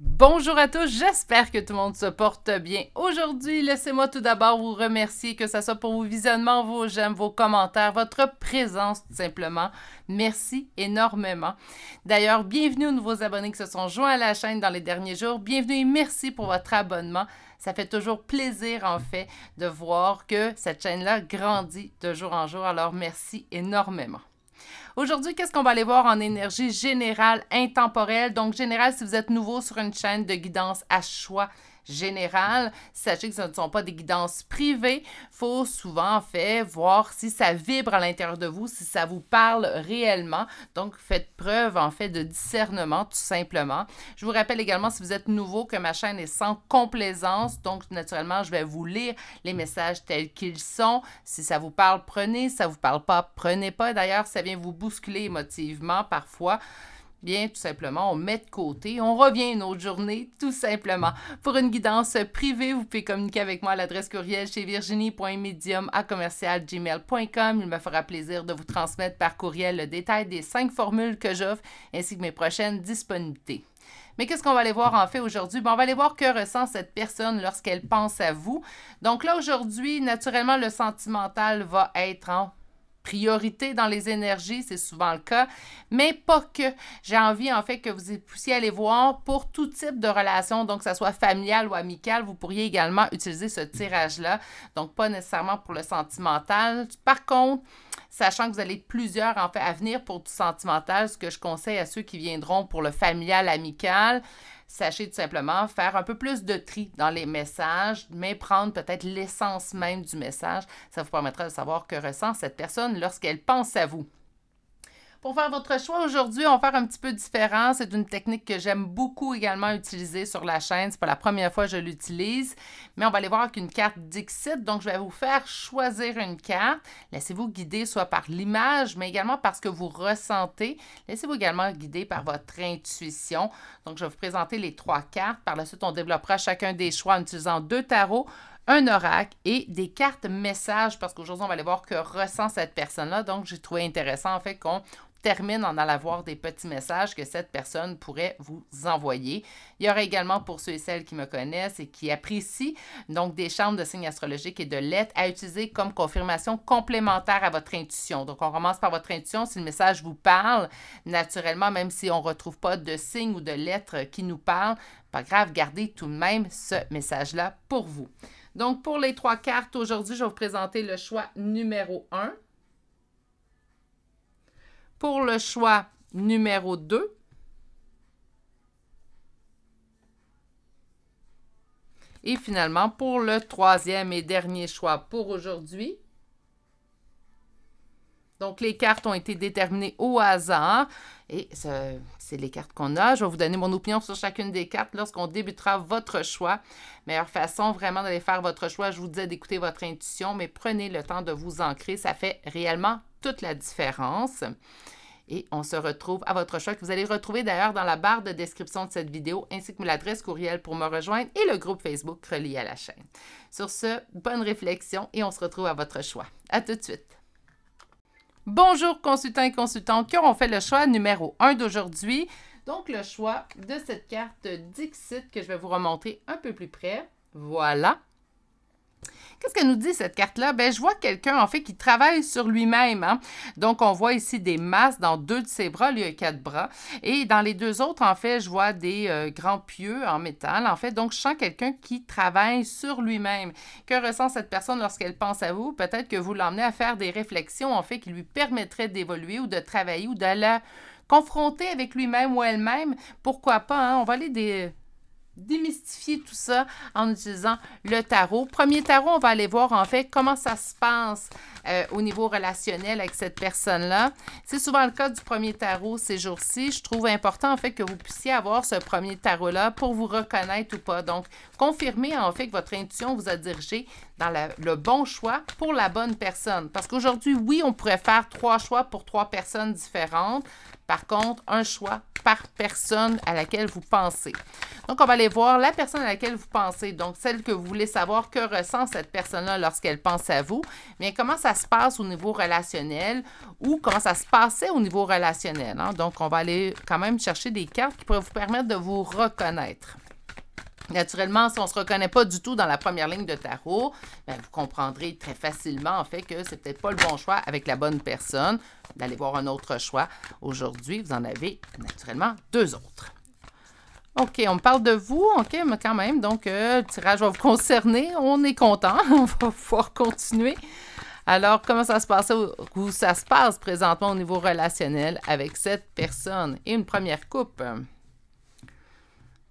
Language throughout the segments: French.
Bonjour à tous, j'espère que tout le monde se porte bien. Aujourd'hui, laissez-moi tout d'abord vous remercier, que ce soit pour vos visionnements, vos j'aime, vos commentaires, votre présence tout simplement. Merci énormément. D'ailleurs, bienvenue aux nouveaux abonnés qui se sont joints à la chaîne dans les derniers jours. Bienvenue et merci pour votre abonnement. Ça fait toujours plaisir, en fait, de voir que cette chaîne-là grandit de jour en jour. Alors, merci énormément. Aujourd'hui, qu'est-ce qu'on va aller voir en énergie générale intemporelle? Donc, générale, si vous êtes nouveau sur une chaîne de guidance à choix général Sachez que ce ne sont pas des guidances privées. Il faut souvent, en fait, voir si ça vibre à l'intérieur de vous, si ça vous parle réellement. Donc, faites preuve, en fait, de discernement, tout simplement. Je vous rappelle également, si vous êtes nouveau, que ma chaîne est sans complaisance. Donc, naturellement, je vais vous lire les messages tels qu'ils sont. Si ça vous parle, prenez. Si ça vous parle pas, prenez pas. D'ailleurs, ça vient vous bousculer émotivement parfois bien tout simplement, on met de côté, on revient une autre journée, tout simplement. Pour une guidance privée, vous pouvez communiquer avec moi à l'adresse courriel chez virginie.medium Il me fera plaisir de vous transmettre par courriel le détail des cinq formules que j'offre ainsi que mes prochaines disponibilités. Mais qu'est-ce qu'on va aller voir en fait aujourd'hui? Ben, on va aller voir que ressent cette personne lorsqu'elle pense à vous. Donc là, aujourd'hui, naturellement, le sentimental va être en priorité dans les énergies, c'est souvent le cas, mais pas que. J'ai envie en fait que vous puissiez aller voir pour tout type de relation, donc que ce soit familial ou amical, vous pourriez également utiliser ce tirage-là, donc pas nécessairement pour le sentimental. Par contre, sachant que vous allez plusieurs en fait à venir pour du sentimental, ce que je conseille à ceux qui viendront pour le familial, amical, sachez tout simplement faire un peu plus de tri dans les messages, mais prendre peut-être l'essence même du message. Ça vous permettra de savoir que ressent cette personne lorsqu'elle pense à vous. Pour faire votre choix aujourd'hui, on va faire un petit peu différent. C'est une technique que j'aime beaucoup également utiliser sur la chaîne. C'est pas la première fois que je l'utilise, mais on va aller voir qu'une carte Dixit. Donc, je vais vous faire choisir une carte. Laissez-vous guider soit par l'image, mais également par ce que vous ressentez. Laissez-vous également guider par votre intuition. Donc, je vais vous présenter les trois cartes. Par la suite, on développera chacun des choix en utilisant deux tarots un oracle et des cartes messages parce qu'aujourd'hui, on va aller voir que ressent cette personne-là. Donc, j'ai trouvé intéressant en fait qu'on termine en allant voir des petits messages que cette personne pourrait vous envoyer. Il y aura également pour ceux et celles qui me connaissent et qui apprécient donc des chambres de signes astrologiques et de lettres à utiliser comme confirmation complémentaire à votre intuition. Donc on commence par votre intuition. Si le message vous parle, naturellement, même si on ne retrouve pas de signes ou de lettres qui nous parlent, pas grave, gardez tout de même ce message-là pour vous. Donc, pour les trois cartes, aujourd'hui, je vais vous présenter le choix numéro un pour le choix numéro 2. Et finalement, pour le troisième et dernier choix pour aujourd'hui. Donc, les cartes ont été déterminées au hasard. Et c'est les cartes qu'on a. Je vais vous donner mon opinion sur chacune des cartes lorsqu'on débutera votre choix. Meilleure façon vraiment d'aller faire votre choix, je vous disais d'écouter votre intuition, mais prenez le temps de vous ancrer. Ça fait réellement toute la différence. Et on se retrouve à votre choix, que Vous allez retrouver d'ailleurs dans la barre de description de cette vidéo ainsi que l'adresse courriel pour me rejoindre et le groupe Facebook relié à la chaîne. Sur ce, bonne réflexion et on se retrouve à votre choix. À tout de suite. Bonjour consultants et consultantes qui auront fait le choix numéro 1 d'aujourd'hui. Donc le choix de cette carte Dixit que je vais vous remontrer un peu plus près. Voilà, Qu'est-ce que nous dit cette carte-là? Ben, je vois quelqu'un, en fait, qui travaille sur lui-même. Hein. Donc, on voit ici des masses dans deux de ses bras. Il a quatre bras. Et dans les deux autres, en fait, je vois des euh, grands pieux en métal, en fait. Donc, je sens quelqu'un qui travaille sur lui-même. Que ressent cette personne lorsqu'elle pense à vous? Peut-être que vous l'emmenez à faire des réflexions, en fait, qui lui permettraient d'évoluer ou de travailler ou de la confronter avec lui-même ou elle-même. Pourquoi pas? Hein? On va aller des démystifier tout ça en utilisant le tarot. Premier tarot, on va aller voir en fait comment ça se passe euh, au niveau relationnel avec cette personne-là. C'est souvent le cas du premier tarot ces jours-ci. Je trouve important en fait que vous puissiez avoir ce premier tarot-là pour vous reconnaître ou pas. Donc, confirmez en fait que votre intuition vous a dirigé dans le bon choix pour la bonne personne. Parce qu'aujourd'hui, oui, on pourrait faire trois choix pour trois personnes différentes. Par contre, un choix par personne à laquelle vous pensez. Donc, on va aller voir la personne à laquelle vous pensez. Donc, celle que vous voulez savoir que ressent cette personne-là lorsqu'elle pense à vous. Mais comment ça se passe au niveau relationnel ou comment ça se passait au niveau relationnel. Hein? Donc, on va aller quand même chercher des cartes qui pourraient vous permettre de vous reconnaître. Naturellement, si on ne se reconnaît pas du tout dans la première ligne de tarot, ben, vous comprendrez très facilement en fait que c'est peut-être pas le bon choix avec la bonne personne d'aller voir un autre choix. Aujourd'hui, vous en avez naturellement deux autres. OK, on me parle de vous, OK, mais quand même, donc euh, le tirage va vous concerner, on est content, on va pouvoir continuer. Alors, comment ça se passe Où ça se passe présentement au niveau relationnel avec cette personne et une première coupe?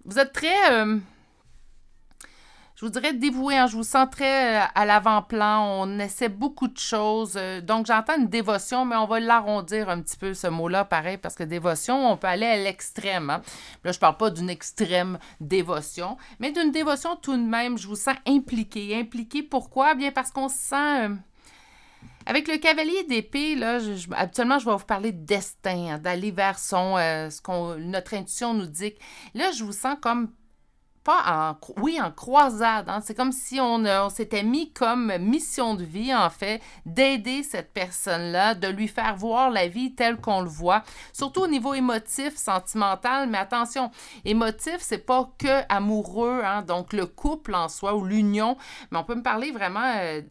Vous êtes très... Euh, je vous dirais dévoué. Hein. Je vous sens très euh, à l'avant-plan. On essaie beaucoup de choses. Euh, donc, j'entends une dévotion, mais on va l'arrondir un petit peu, ce mot-là, pareil, parce que dévotion, on peut aller à l'extrême. Hein. Là, je ne parle pas d'une extrême dévotion, mais d'une dévotion tout de même. Je vous sens impliqué. Impliqué, pourquoi? Eh bien, parce qu'on se sent... Euh, avec le cavalier d'épée, là, habituellement, je vais vous parler de destin, hein, d'aller vers son, ce qu'on, notre intuition nous dit. Là, je vous sens comme pas en, oui, en croisade. Hein. C'est comme si euh, on, s'était mis comme mission de vie, en fait, d'aider cette personne-là, de lui faire voir la vie telle qu'on le voit, surtout au niveau émotif, sentimental. Mais attention, émotif, c'est pas que amoureux, hein. donc le couple en soi ou l'union, mais on peut me parler vraiment euh,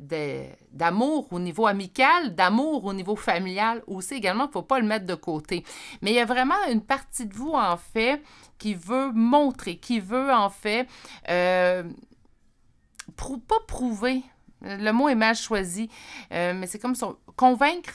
d'amour au niveau amical, d'amour au niveau familial aussi également. Il ne faut pas le mettre de côté. Mais il y a vraiment une partie de vous, en fait, qui veut montrer, qui veut en fait, euh, pas prouver, le mot est mal choisi, euh, mais c'est comme son, convaincre.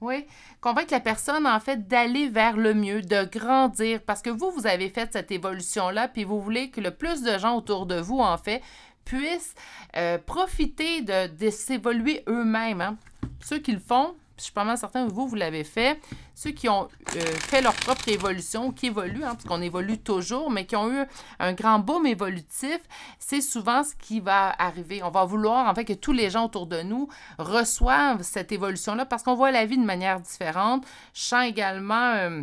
Oui, convaincre la personne en fait d'aller vers le mieux, de grandir, parce que vous, vous avez fait cette évolution-là, puis vous voulez que le plus de gens autour de vous en fait puissent euh, profiter de, s'évoluer eux-mêmes. Hein. Ceux qui le font, je suis pas mal certain vous, vous l'avez fait. Ceux qui ont euh, fait leur propre évolution, qui évoluent, hein, parce qu'on évolue toujours, mais qui ont eu un grand boom évolutif, c'est souvent ce qui va arriver. On va vouloir, en fait, que tous les gens autour de nous reçoivent cette évolution-là, parce qu'on voit la vie de manière différente. Je sens également... Euh,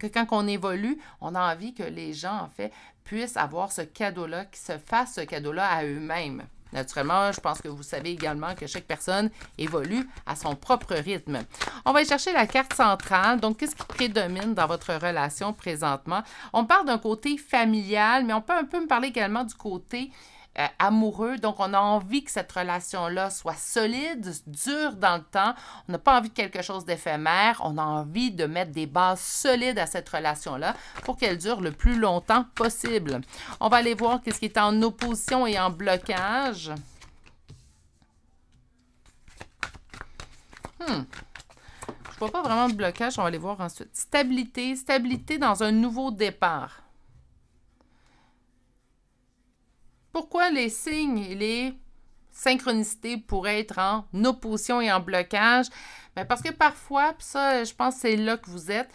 que quand on évolue, on a envie que les gens, en fait, puissent avoir ce cadeau-là, qu'ils se fassent ce cadeau-là à eux-mêmes. Naturellement, je pense que vous savez également que chaque personne évolue à son propre rythme. On va chercher la carte centrale. Donc, qu'est-ce qui prédomine dans votre relation présentement? On parle d'un côté familial, mais on peut un peu me parler également du côté euh, amoureux. Donc, on a envie que cette relation-là soit solide, dure dans le temps. On n'a pas envie de quelque chose d'éphémère. On a envie de mettre des bases solides à cette relation-là pour qu'elle dure le plus longtemps possible. On va aller voir qu'est-ce qui est en opposition et en blocage. Hmm. Je ne vois pas vraiment de blocage, on va aller voir ensuite. Stabilité, stabilité dans un nouveau départ. pourquoi les signes et les synchronicités pourraient être en opposition et en blocage? Ben, parce que parfois, je pense que c'est là que vous êtes,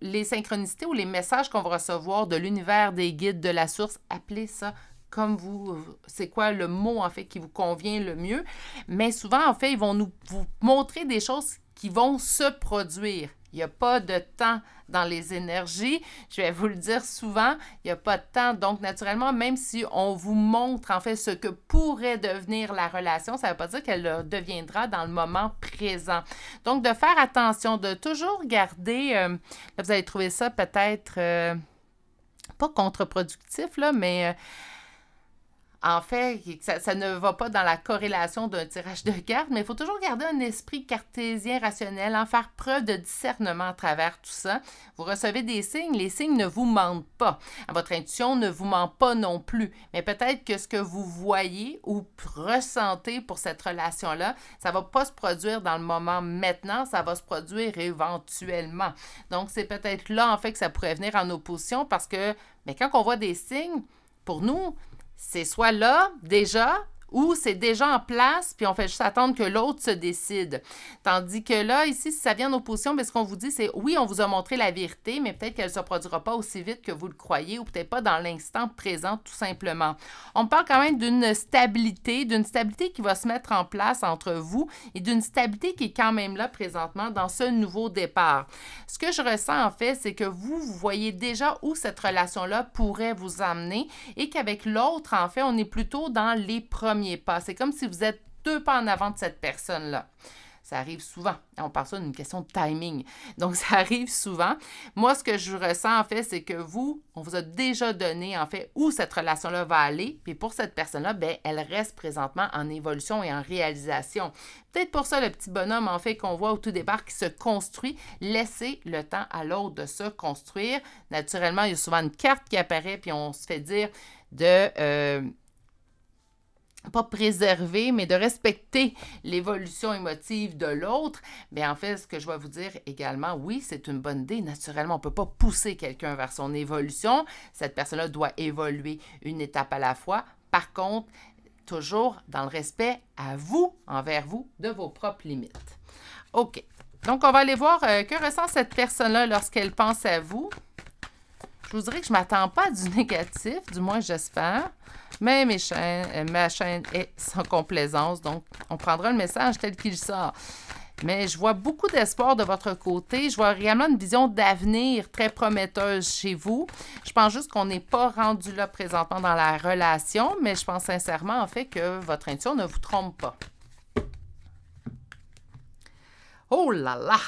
les synchronicités ou les messages qu'on va recevoir de l'univers, des guides, de la source, appelez ça comme vous, c'est quoi le mot en fait qui vous convient le mieux. Mais souvent, en fait, ils vont nous vous montrer des choses qui vont se produire. Il n'y a pas de temps dans les énergies. Je vais vous le dire souvent, il n'y a pas de temps. Donc, naturellement, même si on vous montre en fait ce que pourrait devenir la relation, ça ne veut pas dire qu'elle deviendra dans le moment présent. Donc, de faire attention, de toujours garder, euh, là, vous allez trouver ça peut-être euh, pas contre-productif, là, mais... Euh, en fait, ça, ne va pas dans la corrélation d'un tirage de cartes, mais il faut toujours garder un esprit cartésien rationnel, en faire preuve de discernement à travers tout ça. Vous recevez des signes, les signes ne vous mentent pas. Votre intuition ne vous ment pas non plus, mais peut-être que ce que vous voyez ou ressentez pour cette relation-là, ça ne va pas se produire dans le moment maintenant, ça va se produire éventuellement. Donc, c'est peut-être là, en fait, que ça pourrait venir en opposition parce que, mais quand on voit des signes, pour nous, c'est soit là, déjà, ou c'est déjà en place, puis on fait juste attendre que l'autre se décide. Tandis que là, ici, si ça vient d'opposition, mais ben, ce qu'on vous dit, c'est oui, on vous a montré la vérité, mais peut-être qu'elle ne se produira pas aussi vite que vous le croyez, ou peut-être pas dans l'instant présent, tout simplement. On parle quand même d'une stabilité, d'une stabilité qui va se mettre en place entre vous et d'une stabilité qui est quand même là présentement dans ce nouveau départ. Ce que je ressens en fait, c'est que vous, vous voyez déjà où cette relation-là pourrait vous amener et qu'avec l'autre, en fait, on est plutôt dans les premiers pas. C'est comme si vous êtes deux pas en avant de cette personne-là. Ça arrive souvent. On parle ça d'une question de timing. Donc, ça arrive souvent. Moi, ce que je ressens, en fait, c'est que vous, on vous a déjà donné, en fait, où cette relation-là va aller. Puis pour cette personne-là, ben, elle reste présentement en évolution et en réalisation. Peut-être pour ça, le petit bonhomme, en fait, qu'on voit au tout départ, qui se construit. Laissez le temps à l'autre de se construire. Naturellement, il y a souvent une carte qui apparaît, puis on se fait dire de... Euh, pas préserver, mais de respecter l'évolution émotive de l'autre, mais ben, en fait, ce que je vais vous dire également, oui, c'est une bonne idée. Naturellement, on ne peut pas pousser quelqu'un vers son évolution. Cette personne-là doit évoluer une étape à la fois. Par contre, toujours dans le respect à vous, envers vous, de vos propres limites. OK. Donc, on va aller voir euh, que ressent cette personne-là lorsqu'elle pense à vous je vous dirais que je ne m'attends pas à du négatif, du moins j'espère. Mais euh, ma chaîne est sans complaisance, donc on prendra le message tel qu'il sort. Mais je vois beaucoup d'espoir de votre côté. Je vois réellement une vision d'avenir très prometteuse chez vous. Je pense juste qu'on n'est pas rendu là présentement dans la relation, mais je pense sincèrement en fait que votre intuition ne vous trompe pas. Oh là là!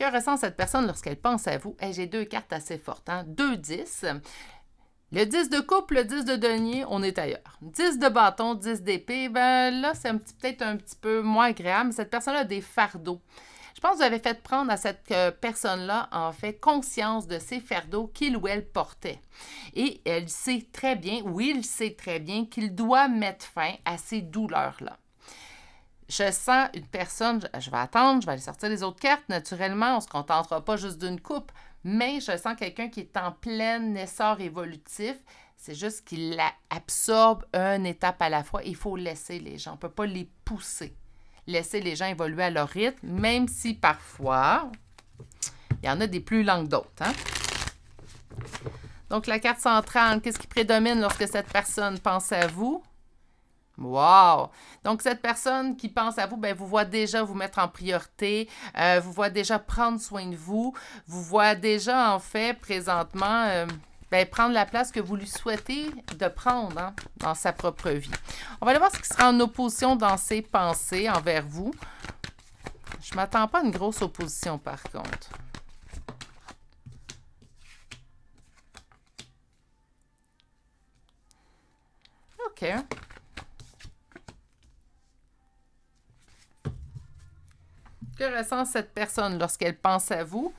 Que ressent cette personne lorsqu'elle pense à vous? J'ai deux cartes assez fortes, hein? deux 10. Le 10 de coupe, le 10 de denier, on est ailleurs. 10 de bâton, 10 d'épée, ben là, c'est peut-être un petit peu moins agréable. Cette personne a des fardeaux. Je pense que vous avez fait prendre à cette euh, personne-là, en fait, conscience de ces fardeaux qu'il ou elle portait. Et elle sait très bien, ou il sait très bien, qu'il doit mettre fin à ces douleurs-là je sens une personne, je vais attendre, je vais aller sortir les autres cartes. Naturellement, on ne se contentera pas juste d'une coupe, mais je sens quelqu'un qui est en plein essor évolutif. C'est juste qu'il absorbe une étape à la fois. Il faut laisser les gens. On ne peut pas les pousser. Laisser les gens évoluer à leur rythme, même si parfois, il y en a des plus lents que d'autres. Hein. Donc, la carte centrale, qu'est-ce qui prédomine lorsque cette personne pense à vous? Wow! Donc, cette personne qui pense à vous, ben, vous voit déjà vous mettre en priorité, euh, vous voit déjà prendre soin de vous, vous voit déjà, en fait, présentement, euh, ben, prendre la place que vous lui souhaitez de prendre hein, dans sa propre vie. On va aller voir ce qui sera en opposition dans ses pensées envers vous. Je ne m'attends pas à une grosse opposition, par contre. OK. que ressent cette personne lorsqu'elle pense à vous.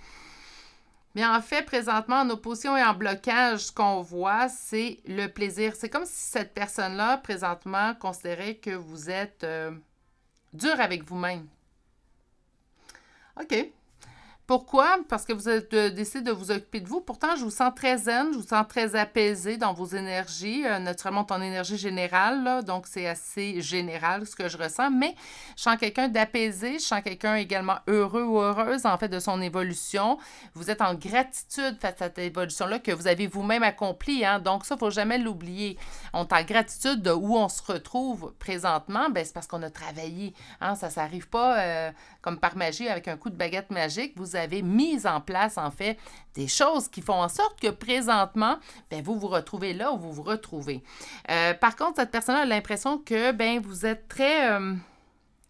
Mais en fait, présentement, en opposition et en blocage, ce qu'on voit, c'est le plaisir. C'est comme si cette personne-là, présentement, considérait que vous êtes euh, dur avec vous-même. OK. Pourquoi? Parce que vous êtes, euh, décidé de vous occuper de vous. Pourtant, je vous sens très zen, je vous sens très apaisé dans vos énergies, euh, naturellement ton énergie générale, là, donc c'est assez général ce que je ressens, mais je sens quelqu'un d'apaisé, je sens quelqu'un également heureux ou heureuse en fait de son évolution. Vous êtes en gratitude face à cette évolution-là que vous avez vous-même accomplie, hein? donc ça, il ne faut jamais l'oublier. On est en gratitude de où on se retrouve présentement, ben, c'est parce qu'on a travaillé. Hein? Ça ne s'arrive pas euh, comme par magie avec un coup de baguette magique. Vous avez mis en place, en fait, des choses qui font en sorte que présentement, ben, vous vous retrouvez là où vous vous retrouvez. Euh, par contre, cette personne a l'impression que ben, vous êtes très... Euh,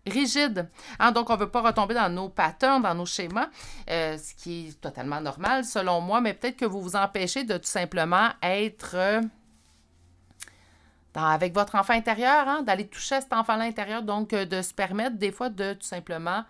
rigide. Hein. Donc, on ne veut pas retomber dans nos patterns, dans nos schémas, euh, ce qui est totalement normal selon moi, mais peut-être que vous vous empêchez de tout simplement être avec votre enfant intérieur, hein, d'aller toucher cet enfant-là intérieur, donc de se permettre des fois de tout simplement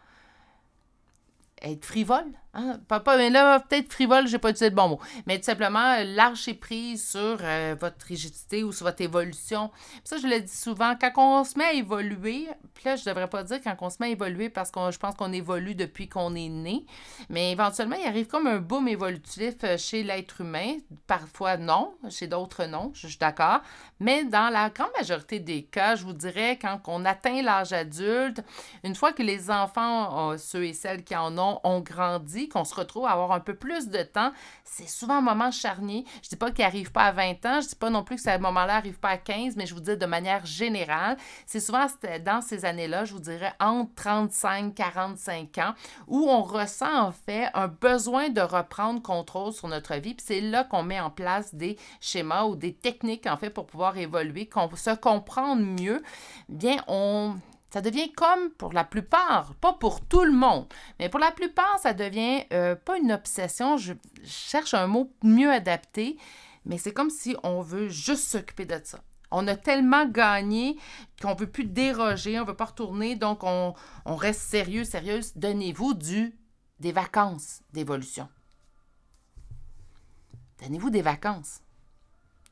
être frivole Hein? Papa, mais là, peut-être frivole, j'ai pas utilisé le bon mot. Mais tout simplement, est prise sur euh, votre rigidité ou sur votre évolution. ça, je le dis souvent, quand on se met à évoluer, puis là, je devrais pas dire quand on se met à évoluer parce que je pense qu'on évolue depuis qu'on est né, mais éventuellement, il arrive comme un boom évolutif euh, chez l'être humain. Parfois, non. Chez d'autres, non. Je suis d'accord. Mais dans la grande majorité des cas, je vous dirais, quand on atteint l'âge adulte, une fois que les enfants, euh, ceux et celles qui en ont, ont grandi, qu'on se retrouve à avoir un peu plus de temps, c'est souvent un moment charnier. Je ne dis pas qu'il n'arrive pas à 20 ans, je ne dis pas non plus que ce moment-là n'arrive pas à 15, mais je vous dis de manière générale, c'est souvent dans ces années-là, je vous dirais entre 35 45 ans, où on ressent en fait un besoin de reprendre contrôle sur notre vie. Puis c'est là qu'on met en place des schémas ou des techniques en fait pour pouvoir évoluer, qu'on se comprendre mieux. Bien, on ça devient comme pour la plupart, pas pour tout le monde, mais pour la plupart, ça devient euh, pas une obsession, je cherche un mot mieux adapté, mais c'est comme si on veut juste s'occuper de ça. On a tellement gagné qu'on ne veut plus déroger, on ne veut pas retourner, donc on, on reste sérieux, sérieuse. Donnez-vous des vacances d'évolution. Donnez-vous des vacances.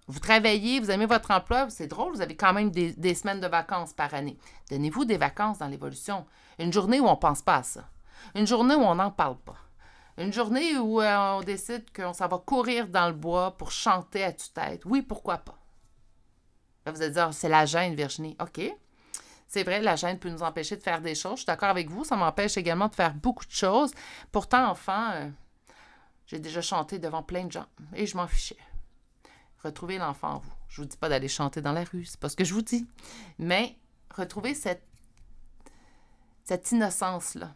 Vous travaillez, vous aimez votre emploi, c'est drôle, vous avez quand même des, semaines de vacances par année. Donnez-vous des vacances dans l'évolution. Une journée où on ne pense pas à ça. Une journée où on n'en parle pas. Une journée où euh, on décide qu'on s'en va courir dans le bois pour chanter à toute tête Oui, pourquoi pas? Là, vous allez dire, ah, c'est la gêne, Virginie. OK. C'est vrai, la gêne peut nous empêcher de faire des choses. Je suis d'accord avec vous, ça m'empêche également de faire beaucoup de choses. Pourtant, enfin, euh, j'ai déjà chanté devant plein de gens et je m'en fichais retrouvez l'enfant en vous. Je vous dis pas d'aller chanter dans la rue, c'est pas ce que je vous dis. Mais retrouvez cette, cette innocence-là.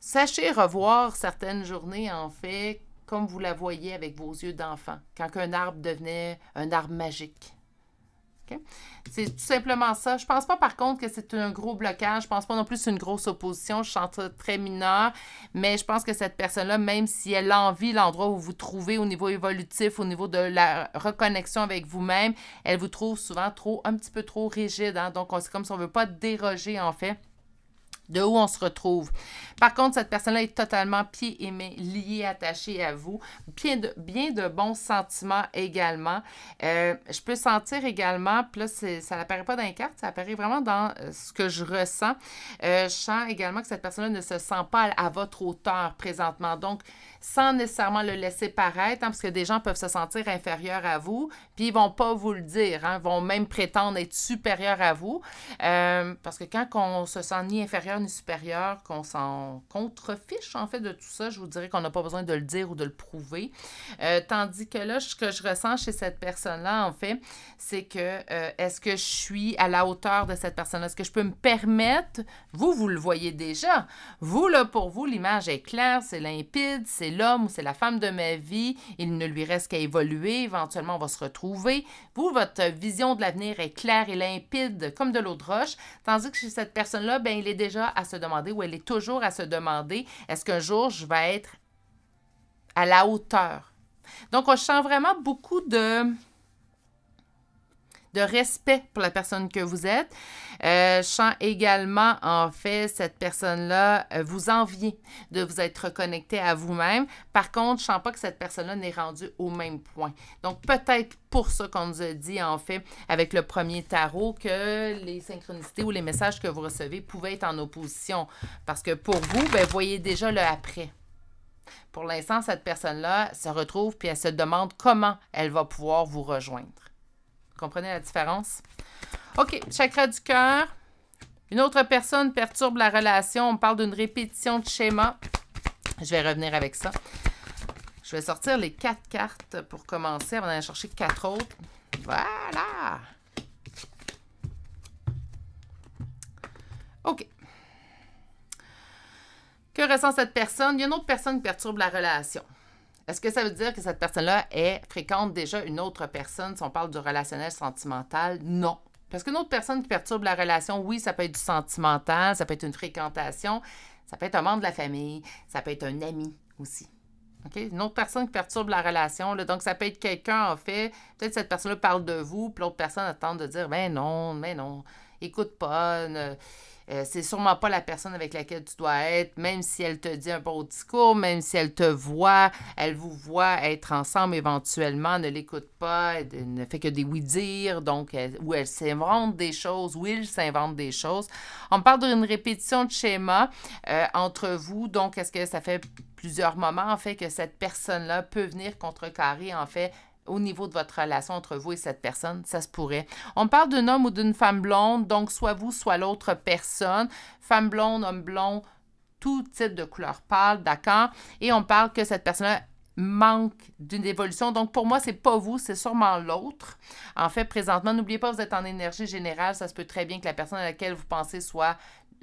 Sachez revoir certaines journées, en fait, comme vous la voyez avec vos yeux d'enfant, quand un arbre devenait un arbre magique. C'est tout simplement ça. Je ne pense pas, par contre, que c'est un gros blocage. Je pense pas non plus c'est une grosse opposition. Je sens très mineur. Mais je pense que cette personne-là, même si elle envie l'endroit où vous trouvez au niveau évolutif, au niveau de la reconnexion avec vous-même, elle vous trouve souvent trop, un petit peu trop rigide. Hein. Donc, c'est comme si on ne veut pas déroger, en fait de où on se retrouve. Par contre, cette personne-là est totalement pied et liée, attachée à vous. Bien de, bons sentiments également. Euh, je peux sentir également, puis là, ça n'apparaît pas dans les cartes, ça apparaît vraiment dans euh, ce que je ressens. Euh, je sens également que cette personne-là ne se sent pas à votre hauteur présentement. Donc, sans nécessairement le laisser paraître, hein, parce que des gens peuvent se sentir inférieurs à vous, puis ils vont pas vous le dire, hein. Ils vont même prétendre être supérieurs à vous. parce que quand on se sent ni inférieur ni supérieur, qu'on s'en contrefiche en fait de tout ça. Je vous dirais qu'on n'a pas besoin de le dire ou de le prouver. Euh, tandis que là, ce que je ressens chez cette personne-là, en fait, c'est que euh, est-ce que je suis à la hauteur de cette personne? Est-ce que je peux me permettre, vous, vous le voyez déjà, vous, là, pour vous, l'image est claire, c'est limpide, c'est l'homme ou c'est la femme de ma vie, il ne lui reste qu'à évoluer, éventuellement on va se retrouver. Vous, votre vision de l'avenir est claire et limpide comme de l'eau de roche, tandis que chez cette personne-là, ben, il est déjà à se demander, ou elle est toujours à se demander, est-ce qu'un jour je vais être à la hauteur? Donc, on sent vraiment beaucoup de de respect pour la personne que vous êtes. Euh, je également, en fait, cette personne-là euh, vous envie de vous être reconnecté à vous-même. Par contre, je sens pas que cette personne-là n'est rendue au même point. Donc, peut-être pour ça qu'on nous a dit, en fait, avec le premier tarot, que les synchronicités ou les messages que vous recevez pouvaient être en opposition. Parce que pour vous, ben, voyez déjà le après. Pour l'instant, cette personne-là se retrouve puis elle se demande comment elle va pouvoir vous rejoindre comprenez la différence? OK, chakra du cœur. Une autre personne perturbe la relation. On parle d'une répétition de schéma. Je vais revenir avec ça. Je vais sortir les quatre cartes pour commencer avant d'aller chercher quatre autres. Voilà! OK. Que ressent cette personne? Il y a une autre personne qui perturbe la relation. Est-ce que ça veut dire que cette personne-là est fréquente déjà une autre personne si on parle du relationnel sentimental? Non. Parce qu'une autre personne qui perturbe la relation, oui, ça peut être du sentimental, ça peut être une fréquentation, ça peut être un membre de la famille, ça peut être un ami aussi. Une autre personne qui perturbe la relation, donc ça peut être quelqu'un, en fait, peut-être cette personne-là parle de vous, puis l'autre personne attend de dire, mais ben non, mais ben non, écoute pas, ne euh, c'est sûrement pas la personne avec laquelle tu dois être, même si elle te dit un beau discours, même si elle te voit, elle vous voit être ensemble éventuellement, ne l'écoute pas, elle ne fait que des oui-dire, donc elle, où elle s'invente des choses, où il s'invente des choses. On parle d'une répétition de schéma euh, entre vous, donc est-ce que ça fait plusieurs moments en fait que cette personne-là peut venir contrecarrer en fait au niveau de votre relation entre vous et cette personne, ça se pourrait. On parle d'un homme ou d'une femme blonde, donc soit vous, soit l'autre personne. Femme blonde, homme blond, tout type de couleur pâle, d'accord? Et on parle que cette personne manque d'une évolution. Donc, pour moi, c'est pas vous, c'est sûrement l'autre. En fait, présentement, n'oubliez pas, vous êtes en énergie générale. Ça se peut très bien que la personne à laquelle vous pensez soit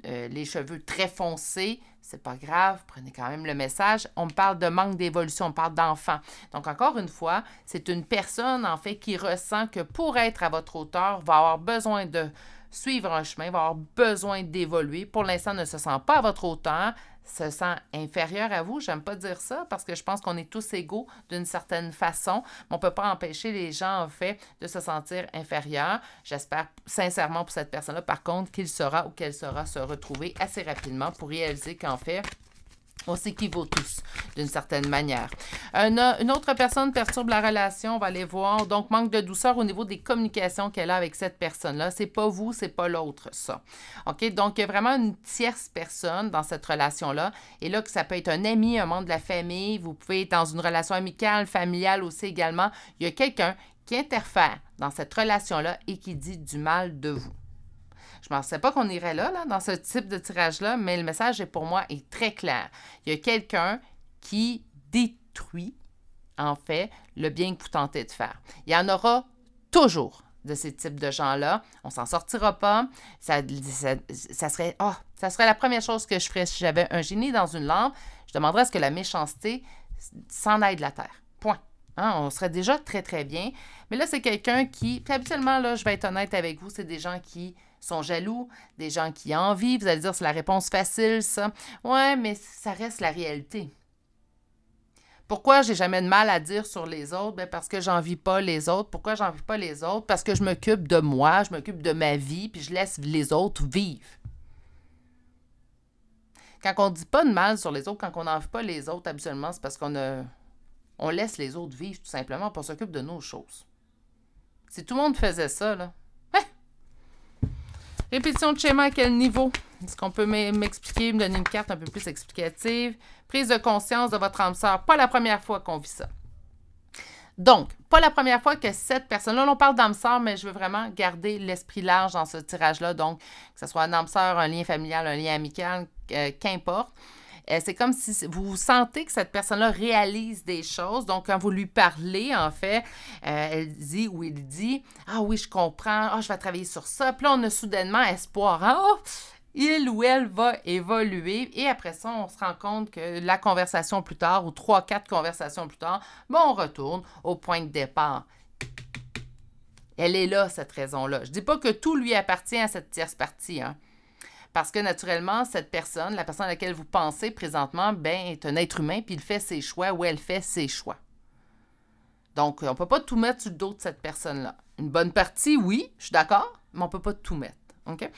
euh, les cheveux très foncés, c'est pas grave, prenez quand même le message. On parle de manque d'évolution, on parle d'enfant. Donc, encore une fois, c'est une personne, en fait, qui ressent que pour être à votre hauteur, va avoir besoin de suivre un chemin, va avoir besoin d'évoluer. Pour l'instant, ne se sent pas à votre hauteur, se sent inférieur à vous. J'aime pas dire ça parce que je pense qu'on est tous égaux d'une certaine façon. Mais on peut pas empêcher les gens, en fait, de se sentir inférieurs. J'espère sincèrement pour cette personne-là, par contre, qu'il sera ou qu'elle sera se retrouver assez rapidement pour réaliser qu'en fait, on s'équivaut tous d'une certaine manière. Euh, une, autre personne perturbe la relation, on va aller voir. Donc, manque de douceur au niveau des communications qu'elle a avec cette personne-là. C'est pas vous, c'est pas l'autre, ça. OK? Donc, il y a vraiment une tierce personne dans cette relation-là. Et là, que ça peut être un ami, un membre de la famille, vous pouvez être dans une relation amicale, familiale aussi également. Il y a quelqu'un qui interfère dans cette relation-là et qui dit du mal de vous. Je ne pensais pas qu'on irait là, là, dans ce type de tirage-là, mais le message est pour moi est très clair. Il y a quelqu'un qui détruit, en fait, le bien que vous tentez de faire. Il y en aura toujours de ces types de gens-là. On s'en sortira pas. Ça, serait, ah, ça serait la première chose que je ferais si j'avais un génie dans une lampe. Je demanderais à ce que la méchanceté s'en aille de la terre. Point. Hein, on serait déjà très, très bien. Mais là, c'est quelqu'un qui. Puis habituellement, là, je vais être honnête avec vous, c'est des gens qui sont jaloux, des gens qui vivent, Vous allez dire, c'est la réponse facile, ça. Ouais, mais ça reste la réalité. Pourquoi j'ai jamais de mal à dire sur les autres? Bien parce que j'envie pas les autres. Pourquoi j'envie pas les autres? Parce que je m'occupe de moi, je m'occupe de ma vie, puis je laisse les autres vivre. Quand on dit pas de mal sur les autres, quand on n'envie pas les autres, habituellement, c'est parce qu'on on laisse les autres vivre tout simplement, pour on s'occupe de nos choses. Si tout le monde faisait ça, là, Répétition de schéma à quel niveau? Est-ce qu'on peut m'expliquer, me donner une carte un peu plus explicative? Prise de conscience de votre âme sœur. Pas la première fois qu'on vit ça. Donc, pas la première fois que cette personne-là, on parle d'âme sœur, mais je veux vraiment garder l'esprit large dans ce tirage-là. Donc, que ce soit un âme sœur, un lien familial, un lien amical, euh, qu'importe. Euh, c'est comme si vous sentez que cette personne-là réalise des choses. Donc, quand vous lui parlez, en fait, euh, elle dit ou il dit Ah oui, je comprends, ah, je vais travailler sur ça. Puis là, on a soudainement espoir. Ah, oh, il ou elle va évoluer. Et après ça, on se rend compte que la conversation plus tard ou trois, quatre conversations plus tard, ben, on retourne au point de départ. Elle est là, cette raison-là. Je ne dis pas que tout lui appartient à cette tierce partie. Hein. Parce que naturellement, cette personne, la personne à laquelle vous pensez présentement, ben, est un être humain, puis il fait ses choix ou elle fait ses choix. Donc, on ne peut pas tout mettre sur le dos de cette personne-là. Une bonne partie, oui, je suis d'accord, mais on ne peut pas tout mettre. OK?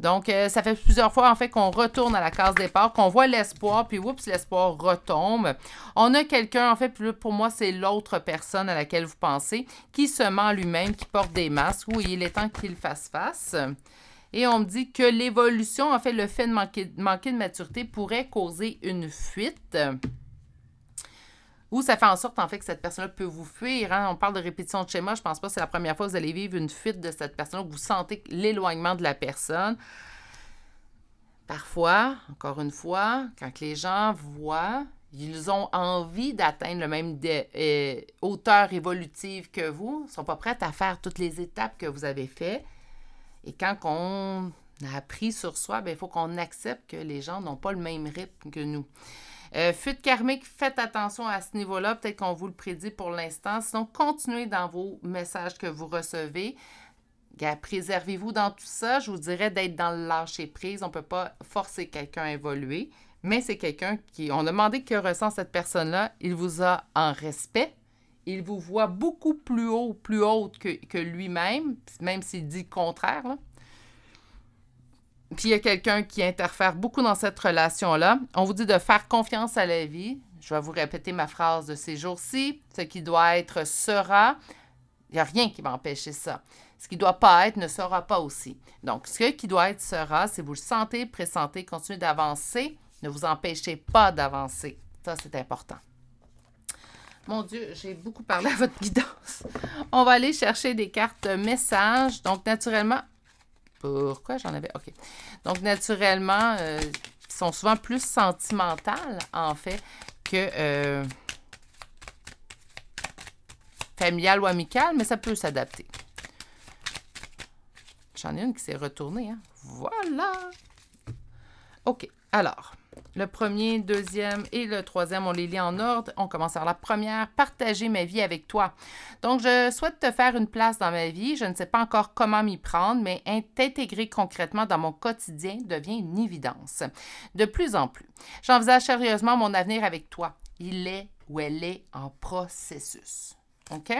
Donc, euh, ça fait plusieurs fois, en fait, qu'on retourne à la case départ, qu'on voit l'espoir, puis oups, l'espoir retombe. On a quelqu'un, en fait, pour moi, c'est l'autre personne à laquelle vous pensez, qui se ment lui-même, qui porte des masques. Oui, il est temps qu'il fasse face. Et on me dit que l'évolution, en fait, le fait de manquer, de maturité pourrait causer une fuite. Ou ça fait en sorte, en fait, que cette personne-là peut vous fuir. Hein. On parle de répétition de schéma. Je pense pas que c'est la première fois que vous allez vivre une fuite de cette personne-là. Vous sentez l'éloignement de la personne. Parfois, encore une fois, quand les gens voient, ils ont envie d'atteindre le même euh, hauteur évolutive que vous. Ils ne sont pas prêts à faire toutes les étapes que vous avez faites. Et quand on a appris sur soi, ben, il faut qu'on accepte que les gens n'ont pas le même rythme que nous. Euh, fuite karmique, faites attention à ce niveau-là. Peut-être qu'on vous le prédit pour l'instant. Sinon, continuez dans vos messages que vous recevez. Préservez-vous dans tout ça. Je vous dirais d'être dans le lâcher-prise. On ne peut pas forcer quelqu'un à évoluer, mais c'est quelqu'un qui... On a demandé que ressent cette personne-là. Il vous a en respect, il vous voit beaucoup plus haut, plus haute que, lui-même, même s'il dit le contraire. Puis il y a quelqu'un qui interfère beaucoup dans cette relation-là. On vous dit de faire confiance à la vie. Je vais vous répéter ma phrase de ces jours-ci. Ce qui doit être sera. Il n'y a rien qui va empêcher ça. Ce qui ne doit pas être ne sera pas aussi. Donc, ce qui doit être sera. Si vous le sentez, pressentez, continuez d'avancer. Ne vous empêchez pas d'avancer. Ça, c'est important. Mon Dieu, j'ai beaucoup parlé à votre guidance. On va aller chercher des cartes messages. Donc, naturellement... Pourquoi j'en avais... OK. Donc, naturellement, euh, ils sont souvent plus sentimentales, en fait, que... Euh, familiales ou amicales, mais ça peut s'adapter. J'en ai une qui s'est retournée. Hein. Voilà! OK. Alors, le premier, deuxième et le troisième, on les lit en ordre. On commence par la première, partager ma vie avec toi. Donc, je souhaite te faire une place dans ma vie. Je ne sais pas encore comment m'y prendre, mais t'intégrer concrètement dans mon quotidien devient une évidence. De plus en plus, j'envisage sérieusement mon avenir avec toi. Il est ou elle est en processus. OK?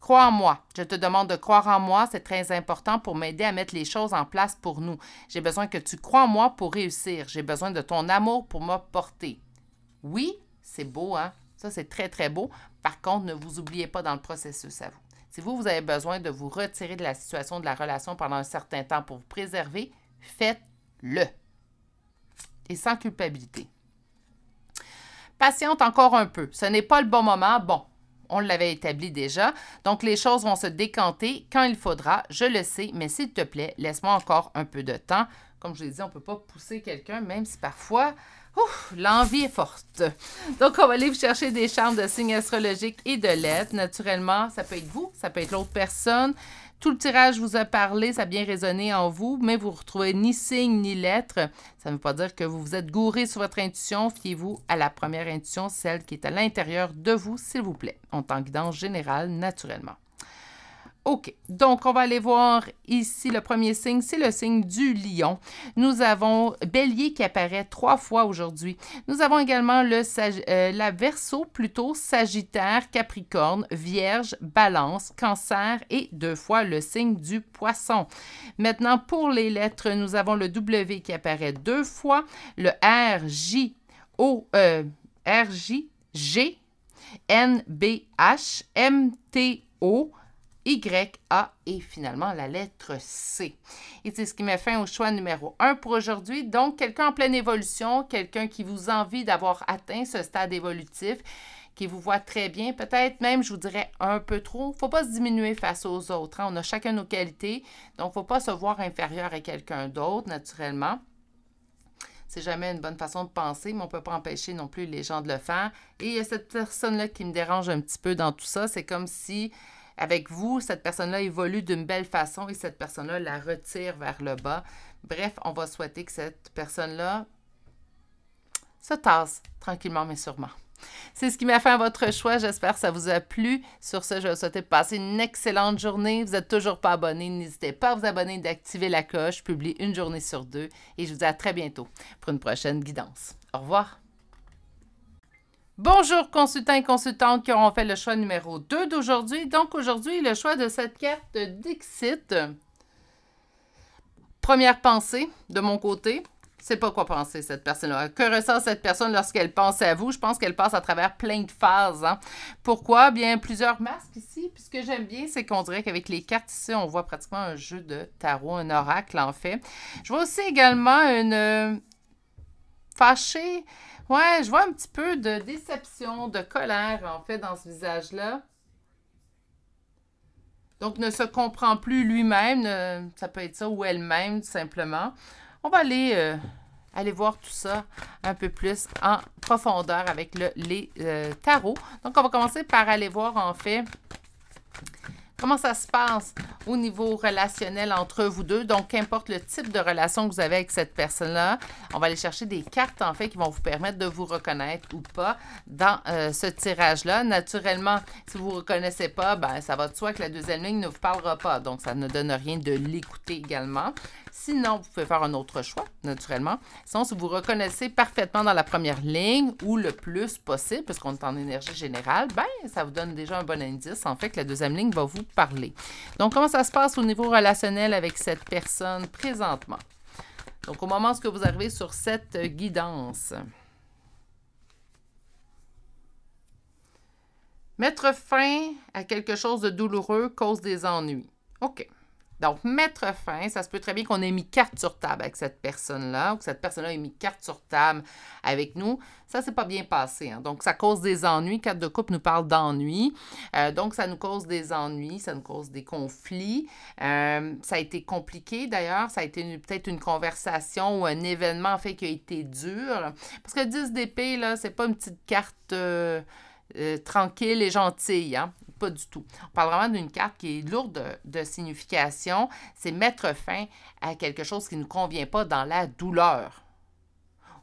Crois en moi. Je te demande de croire en moi. C'est très important pour m'aider à mettre les choses en place pour nous. J'ai besoin que tu crois en moi pour réussir. J'ai besoin de ton amour pour m'apporter. Oui, c'est beau, hein? Ça, c'est très, très beau. Par contre, ne vous oubliez pas dans le processus à vous. Si vous, vous avez besoin de vous retirer de la situation de la relation pendant un certain temps pour vous préserver, faites-le. Et sans culpabilité. Patiente encore un peu. Ce n'est pas le bon moment. Bon, on l'avait établi déjà. Donc, les choses vont se décanter quand il faudra, je le sais, mais s'il te plaît, laisse-moi encore un peu de temps. Comme je l'ai dit, on ne peut pas pousser quelqu'un, même si parfois, l'envie est forte. Donc, on va aller vous chercher des charmes de signes astrologiques et de lettres. Naturellement, ça peut être vous, ça peut être l'autre personne. Tout le tirage vous a parlé, ça a bien résonné en vous, mais vous ne retrouvez ni signe ni lettre. Ça ne veut pas dire que vous vous êtes gouré sur votre intuition. Fiez-vous à la première intuition, celle qui est à l'intérieur de vous, s'il vous plaît. en tant que guidance générale, naturellement. OK, donc on va aller voir ici le premier signe, c'est le signe du lion. Nous avons bélier qui apparaît trois fois aujourd'hui. Nous avons également le, euh, la verso plutôt sagittaire, capricorne, vierge, balance, cancer et deux fois le signe du poisson. Maintenant, pour les lettres, nous avons le W qui apparaît deux fois, le R, J, O, euh, R, J, G, N, B, H, M, T, O, y, A et finalement la lettre C. Et c'est ce qui met fin au choix numéro 1 pour aujourd'hui. Donc, quelqu'un en pleine évolution, quelqu'un qui vous envie d'avoir atteint ce stade évolutif, qui vous voit très bien, peut-être même, je vous dirais, un peu trop. faut pas se diminuer face aux autres. Hein. On a chacun nos qualités, donc faut pas se voir inférieur à quelqu'un d'autre, naturellement. C'est jamais une bonne façon de penser, mais on ne peut pas empêcher non plus les gens de le faire. Et il y a cette personne-là qui me dérange un petit peu dans tout ça. C'est comme si avec vous, cette personne-là évolue d'une belle façon et cette personne-là la retire vers le bas. Bref, on va souhaiter que cette personne-là se tasse tranquillement mais sûrement. C'est ce qui m'a fait à votre choix. J'espère que ça vous a plu. Sur ce, je vous souhaite passer une excellente journée. Vous n'êtes toujours pas abonné. N'hésitez pas à vous abonner, d'activer la cloche. Je publie une journée sur deux et je vous dis à très bientôt pour une prochaine guidance. Au revoir. Bonjour consultants et consultantes qui auront fait le choix numéro 2 d'aujourd'hui. Donc aujourd'hui, le choix de cette carte Dixit. Première pensée de mon côté, c'est pas quoi penser cette personne-là. Que ressent cette personne lorsqu'elle pense à vous? Je pense qu'elle passe à travers plein de phases. Hein. Pourquoi? Bien, plusieurs masques ici. Puis ce que j'aime bien, c'est qu'on dirait qu'avec les cartes ici, on voit pratiquement un jeu de tarot, un oracle en fait. Je vois aussi également une euh, fâchée Ouais, je vois un petit peu de déception, de colère, en fait, dans ce visage-là. Donc, ne se comprend plus lui-même, ça peut être ça, ou elle-même, tout simplement. On va aller, euh, aller voir tout ça un peu plus en profondeur avec les euh, tarots. Donc, on va commencer par aller voir, en fait, Comment ça se passe au niveau relationnel entre vous deux? Donc, qu'importe le type de relation que vous avez avec cette personne-là, on va aller chercher des cartes, en fait, qui vont vous permettre de vous reconnaître ou pas dans euh, ce tirage-là. Naturellement, si vous ne vous reconnaissez pas, ben, ça va de soi que la deuxième ligne ne vous parlera pas. Donc, ça ne donne rien de l'écouter également. Sinon, vous pouvez faire un autre choix, naturellement. Sinon, si vous reconnaissez parfaitement dans la première ligne ou le plus possible, parce qu'on est en énergie générale, ben ça vous donne déjà un bon indice. En fait, que la deuxième ligne va vous parler. Donc, comment ça se passe au niveau relationnel avec cette personne présentement? Donc, au moment où vous arrivez sur cette euh, guidance. Mettre fin à quelque chose de douloureux cause des ennuis. OK. Donc, mettre fin, ça se peut très bien qu'on ait mis carte sur table avec cette personne-là ou que cette personne-là ait mis carte sur table avec nous. Ça, c'est pas bien passé. Hein. Donc, ça cause des ennuis. Carte de couple nous parle d'ennuis. Euh, donc, ça nous cause des ennuis, ça nous cause des conflits. Euh, ça a été compliqué d'ailleurs. Ça a été peut-être une conversation ou un événement en fait qui a été dur. Parce que 10 d'épée, là, c'est pas une petite carte. Euh, tranquille et gentille. Hein? pas du tout. On parle vraiment d'une carte qui est lourde de, signification. C'est mettre fin à quelque chose qui ne convient pas dans la douleur.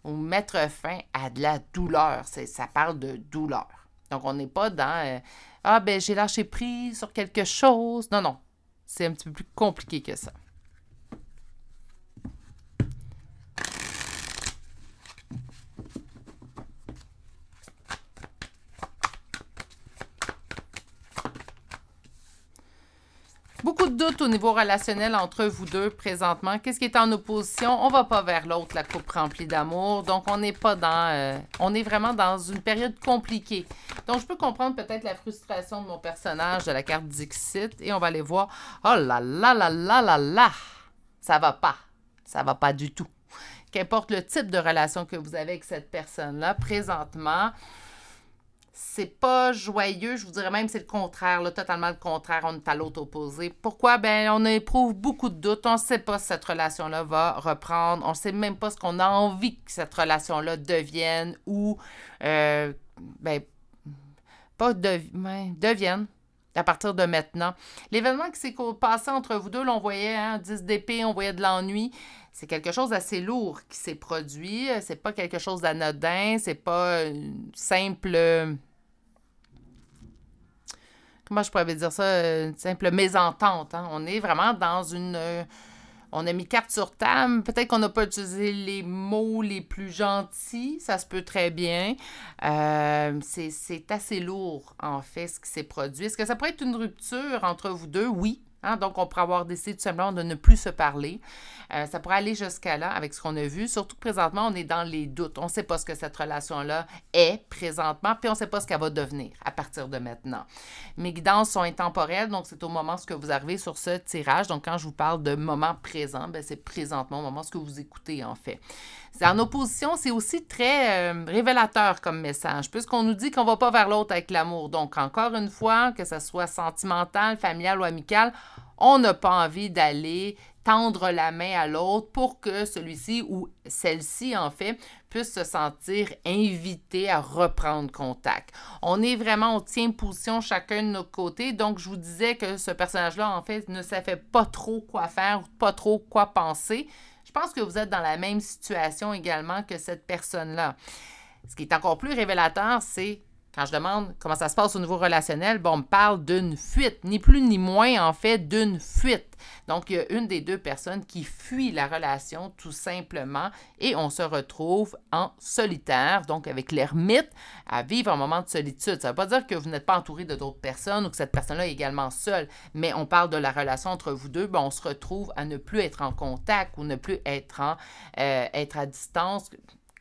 Ou mettre fin à de la douleur. Ça parle de douleur. Donc, on n'est pas dans euh, Ah, ben, j'ai lâché prise sur quelque chose. Non, non. C'est un petit peu plus compliqué que ça. Beaucoup de doutes au niveau relationnel entre vous deux présentement. Qu'est-ce qui est en opposition? On va pas vers l'autre, la coupe remplie d'amour. Donc, on n'est pas dans... Euh, on est vraiment dans une période compliquée. Donc, je peux comprendre peut-être la frustration de mon personnage de la carte Dixit. Et on va aller voir. Oh là là là là là là! Ça va pas. Ça va pas du tout. Qu'importe le type de relation que vous avez avec cette personne-là, présentement c'est pas joyeux, je vous dirais même c'est le contraire, là, totalement le contraire, on est à l'autre opposé. Pourquoi? Ben, on éprouve beaucoup de doutes, on ne sait pas si cette relation-là va reprendre, on ne sait même pas ce qu'on a envie que cette relation-là devienne ou, euh, ben, pas de, ben, devienne à partir de maintenant. L'événement qui s'est passé entre vous deux, on voyait 10 hein, d'épée, on voyait de l'ennui. C'est quelque chose d'assez lourd qui s'est produit. C'est pas quelque chose d'anodin. C'est pas simple comment je pourrais dire ça, une simple mésentente. Hein? On est vraiment dans une... Euh, on a mis carte sur table. Peut-être qu'on n'a pas utilisé les mots les plus gentils, ça se peut très bien. Euh, c'est assez lourd, en fait, ce qui s'est produit. Est-ce que ça pourrait être une rupture entre vous deux? Oui, Hein? Donc, on pourrait avoir décidé tout simplement de ne plus se parler. Euh, ça pourrait aller jusqu'à là avec ce qu'on a vu. Surtout que présentement, on est dans les doutes. On ne sait pas ce que cette relation-là est présentement, puis on ne sait pas ce qu'elle va devenir à partir de maintenant. Mes guidances sont intemporelles, donc c'est au moment ce que vous arrivez sur ce tirage. Donc, quand je vous parle de moment présent, ben, c'est présentement au moment ce que vous écoutez, en fait. En opposition, c'est aussi très euh, révélateur comme message, puisqu'on nous dit qu'on ne va pas vers l'autre avec l'amour. Donc, encore une fois, que ce soit sentimental, familial ou amical, on n'a pas envie d'aller tendre la main à l'autre pour que celui-ci ou celle-ci, en fait, puisse se sentir invité à reprendre contact. On est vraiment, on tient position chacun de notre côté. Donc, je vous disais que ce personnage-là, en fait, ne savait pas trop quoi faire, pas trop quoi penser pense que vous êtes dans la même situation également que cette personne-là. Ce qui est encore plus révélateur, c'est quand je demande comment ça se passe au niveau relationnel, bon, on me parle d'une fuite, ni plus ni moins en fait d'une fuite. Donc, il y a une des deux personnes qui fuit la relation tout simplement et on se retrouve en solitaire, donc avec l'ermite, à vivre un moment de solitude. Ça ne veut pas dire que vous n'êtes pas entouré de d'autres personnes ou que cette personne-là est également seule, mais on parle de la relation entre vous deux, Bon, on se retrouve à ne plus être en contact ou ne plus être, en, euh, être à distance,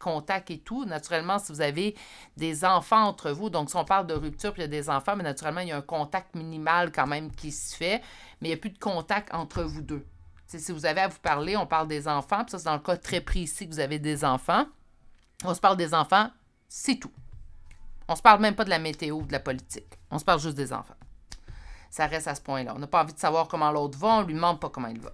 contact et tout. Naturellement, si vous avez des enfants entre vous, donc si on parle de rupture, puis il y a des enfants, mais naturellement, il y a un contact minimal quand même qui se fait, mais il n'y a plus de contact entre vous deux. si vous avez à vous parler, on parle des enfants, puis ça, c'est dans le cas très précis que vous avez des enfants. On se parle des enfants, c'est tout. On se parle même pas de la météo ou de la politique. On se parle juste des enfants. Ça reste à ce point-là. On n'a pas envie de savoir comment l'autre va, on lui demande pas comment il va.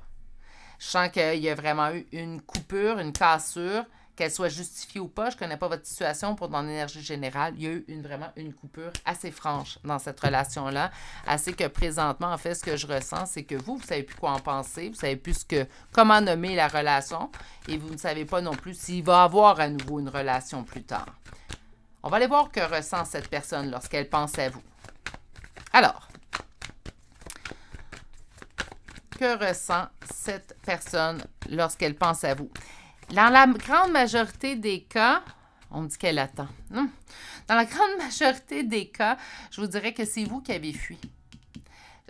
Je sens qu'il y a vraiment eu une coupure, une cassure qu'elle soit justifiée ou pas, je ne connais pas votre situation pour dans l'énergie générale. Il y a eu une, vraiment une coupure assez franche dans cette relation-là. Assez que présentement, en fait, ce que je ressens, c'est que vous, vous ne savez plus quoi en penser, vous ne savez plus que, comment nommer la relation et vous ne savez pas non plus s'il va avoir à nouveau une relation plus tard. On va aller voir que ressent cette personne lorsqu'elle pense à vous. Alors, que ressent cette personne lorsqu'elle pense à vous? Dans la grande majorité des cas, on me dit qu'elle attend. Hmm. Dans la grande majorité des cas, je vous dirais que c'est vous qui avez fui.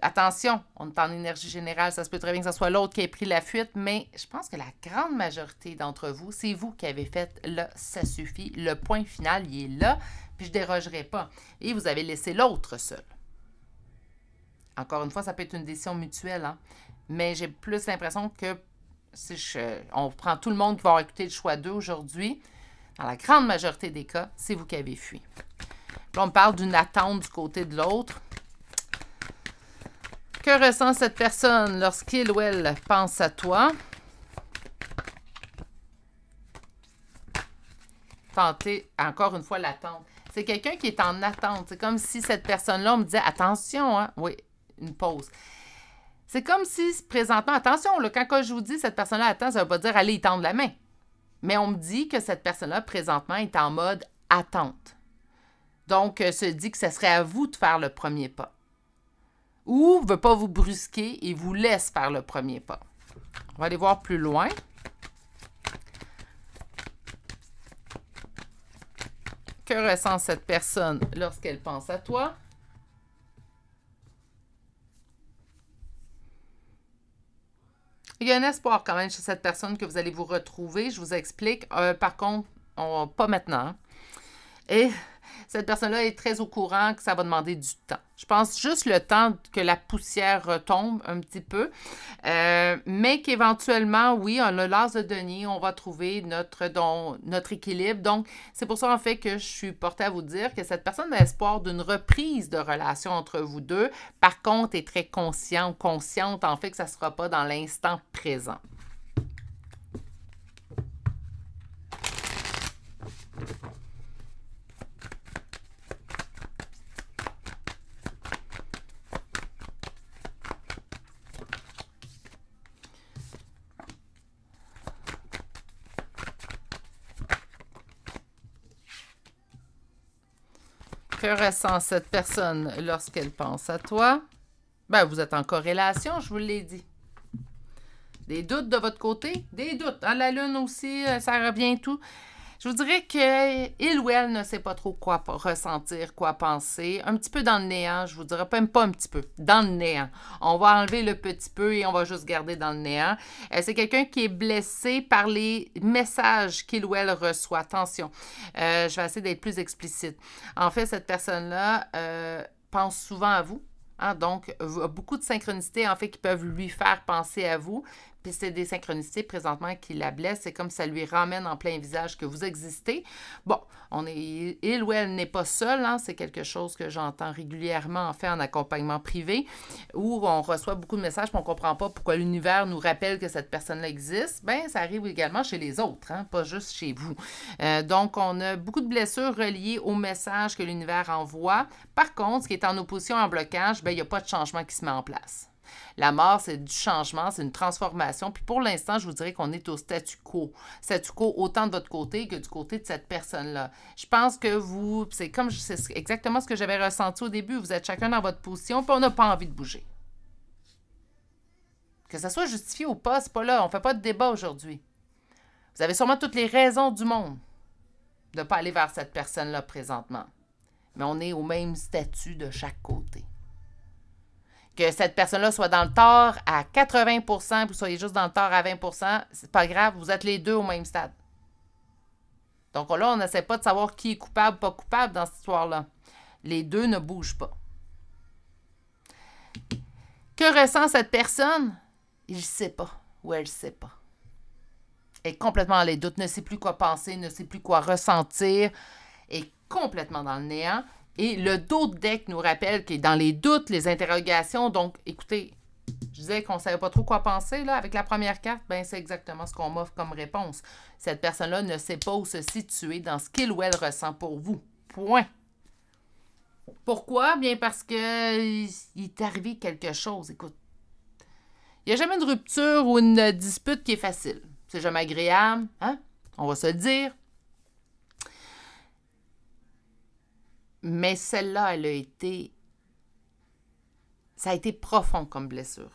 Attention, on est en énergie générale, ça se peut très bien que ce soit l'autre qui ait pris la fuite, mais je pense que la grande majorité d'entre vous, c'est vous qui avez fait le « ça suffit, le point final, il est là, puis je ne dérogerai pas. Et vous avez laissé l'autre seul. Encore une fois, ça peut être une décision mutuelle, hein? mais j'ai plus l'impression que on prend tout le monde qui va écouter le choix 2 aujourd'hui, dans la grande majorité des cas, c'est vous qui avez fui. Là, on parle d'une attente du côté de l'autre. Que ressent cette personne lorsqu'il ou elle pense à toi? Tentez encore une fois, l'attente. C'est quelqu'un qui est en attente. C'est comme si cette personne-là, me disait, attention, hein. oui, une pause. C'est comme si, présentement, attention, quand je vous dis cette personne-là attend, ça ne veut pas dire allez, tendre la main. Mais on me dit que cette personne-là, présentement, est en mode attente. Donc, euh, se dit que ce serait à vous de faire le premier pas. Ou ne veut pas vous brusquer et vous laisse faire le premier pas. On va aller voir plus loin. Que ressent cette personne lorsqu'elle pense à toi? Il y a un espoir quand même chez cette personne que vous allez vous retrouver. Je vous explique. Euh, par contre, on, pas maintenant. Et cette personne-là est très au courant que ça va demander du temps. Je pense juste le temps que la poussière retombe un petit peu, euh, mais qu'éventuellement, oui, on a l'as de denier, on va trouver notre, notre équilibre. Donc, c'est pour ça, en fait, que je suis portée à vous dire que cette personne a espoir d'une reprise de relation entre vous deux. Par contre, est très consciente, consciente, en fait, que ça ne sera pas dans l'instant présent. ressent cette personne lorsqu'elle pense à toi? Ben, vous êtes en corrélation, je vous l'ai dit. Des doutes de votre côté? Des doutes. à hein? la lune aussi, euh, ça revient tout. Je vous dirais que il ou elle ne sait pas trop quoi ressentir, quoi penser. Un petit peu dans le néant, je vous dirais même pas un petit peu, dans le néant. On va enlever le petit peu et on va juste garder dans le néant. Euh, c'est quelqu'un qui est blessé par les messages qu'il ou elle reçoit. Attention, euh, je vais essayer d'être plus explicite. En fait, cette personne-là euh, pense souvent à vous. Hein, donc, beaucoup de synchronicités, en fait, qui peuvent lui faire penser à vous, puis c'est des synchronicités présentement qui la blessent. C'est comme ça lui ramène en plein visage que vous existez. Bon, on est, il ou elle n'est pas seul. Hein. C'est quelque chose que j'entends régulièrement en fait en accompagnement privé où on reçoit beaucoup de messages qu'on on ne comprend pas pourquoi l'univers nous rappelle que cette personne-là existe. Bien, ça arrive également chez les autres, hein, pas juste chez vous. Euh, donc, on a beaucoup de blessures reliées au message que l'univers envoie. Par contre, ce qui est en opposition, en blocage, ben, il n'y a pas de changement qui se met en place. La mort, c'est du changement, c'est une transformation. Puis pour l'instant, je vous dirais qu'on est au statu quo. Statu quo autant de votre côté que du côté de cette personne-là. Je pense que vous, c'est comme, c'est exactement ce que j'avais ressenti au début. Vous êtes chacun dans votre position, puis on n'a pas envie de bouger. Que ça soit justifié ou pas, c'est pas là. On fait pas de débat aujourd'hui. Vous avez sûrement toutes les raisons du monde de ne pas aller vers cette personne-là présentement. Mais on est au même statut de chaque côté que cette personne-là soit dans le tort à 80 vous soyez juste dans le tort à 20 c'est pas grave, vous êtes les deux au même stade. Donc là, on n'essaie pas de savoir qui est coupable, pas coupable dans cette histoire-là. Les deux ne bougent pas. Que ressent cette personne? Il ne sait pas ou elle ne sait pas. Elle est complètement dans les doutes, ne sait plus quoi penser, ne sait plus quoi ressentir, est complètement dans le néant. Et le dos de deck nous rappelle que dans les doutes, les interrogations. Donc, écoutez, je disais qu'on ne savait pas trop quoi penser. Là. Avec la première carte, ben, c'est exactement ce qu'on m'offre comme réponse. Cette personne-là ne sait pas où se situer dans ce qu'il ou elle ressent pour vous. Point. Pourquoi? Bien parce que il est arrivé quelque chose. Écoute, il n'y a jamais une rupture ou une dispute qui est facile. C'est jamais agréable, hein? On va se le dire. Mais celle-là, elle a été. Ça a été profond comme blessure.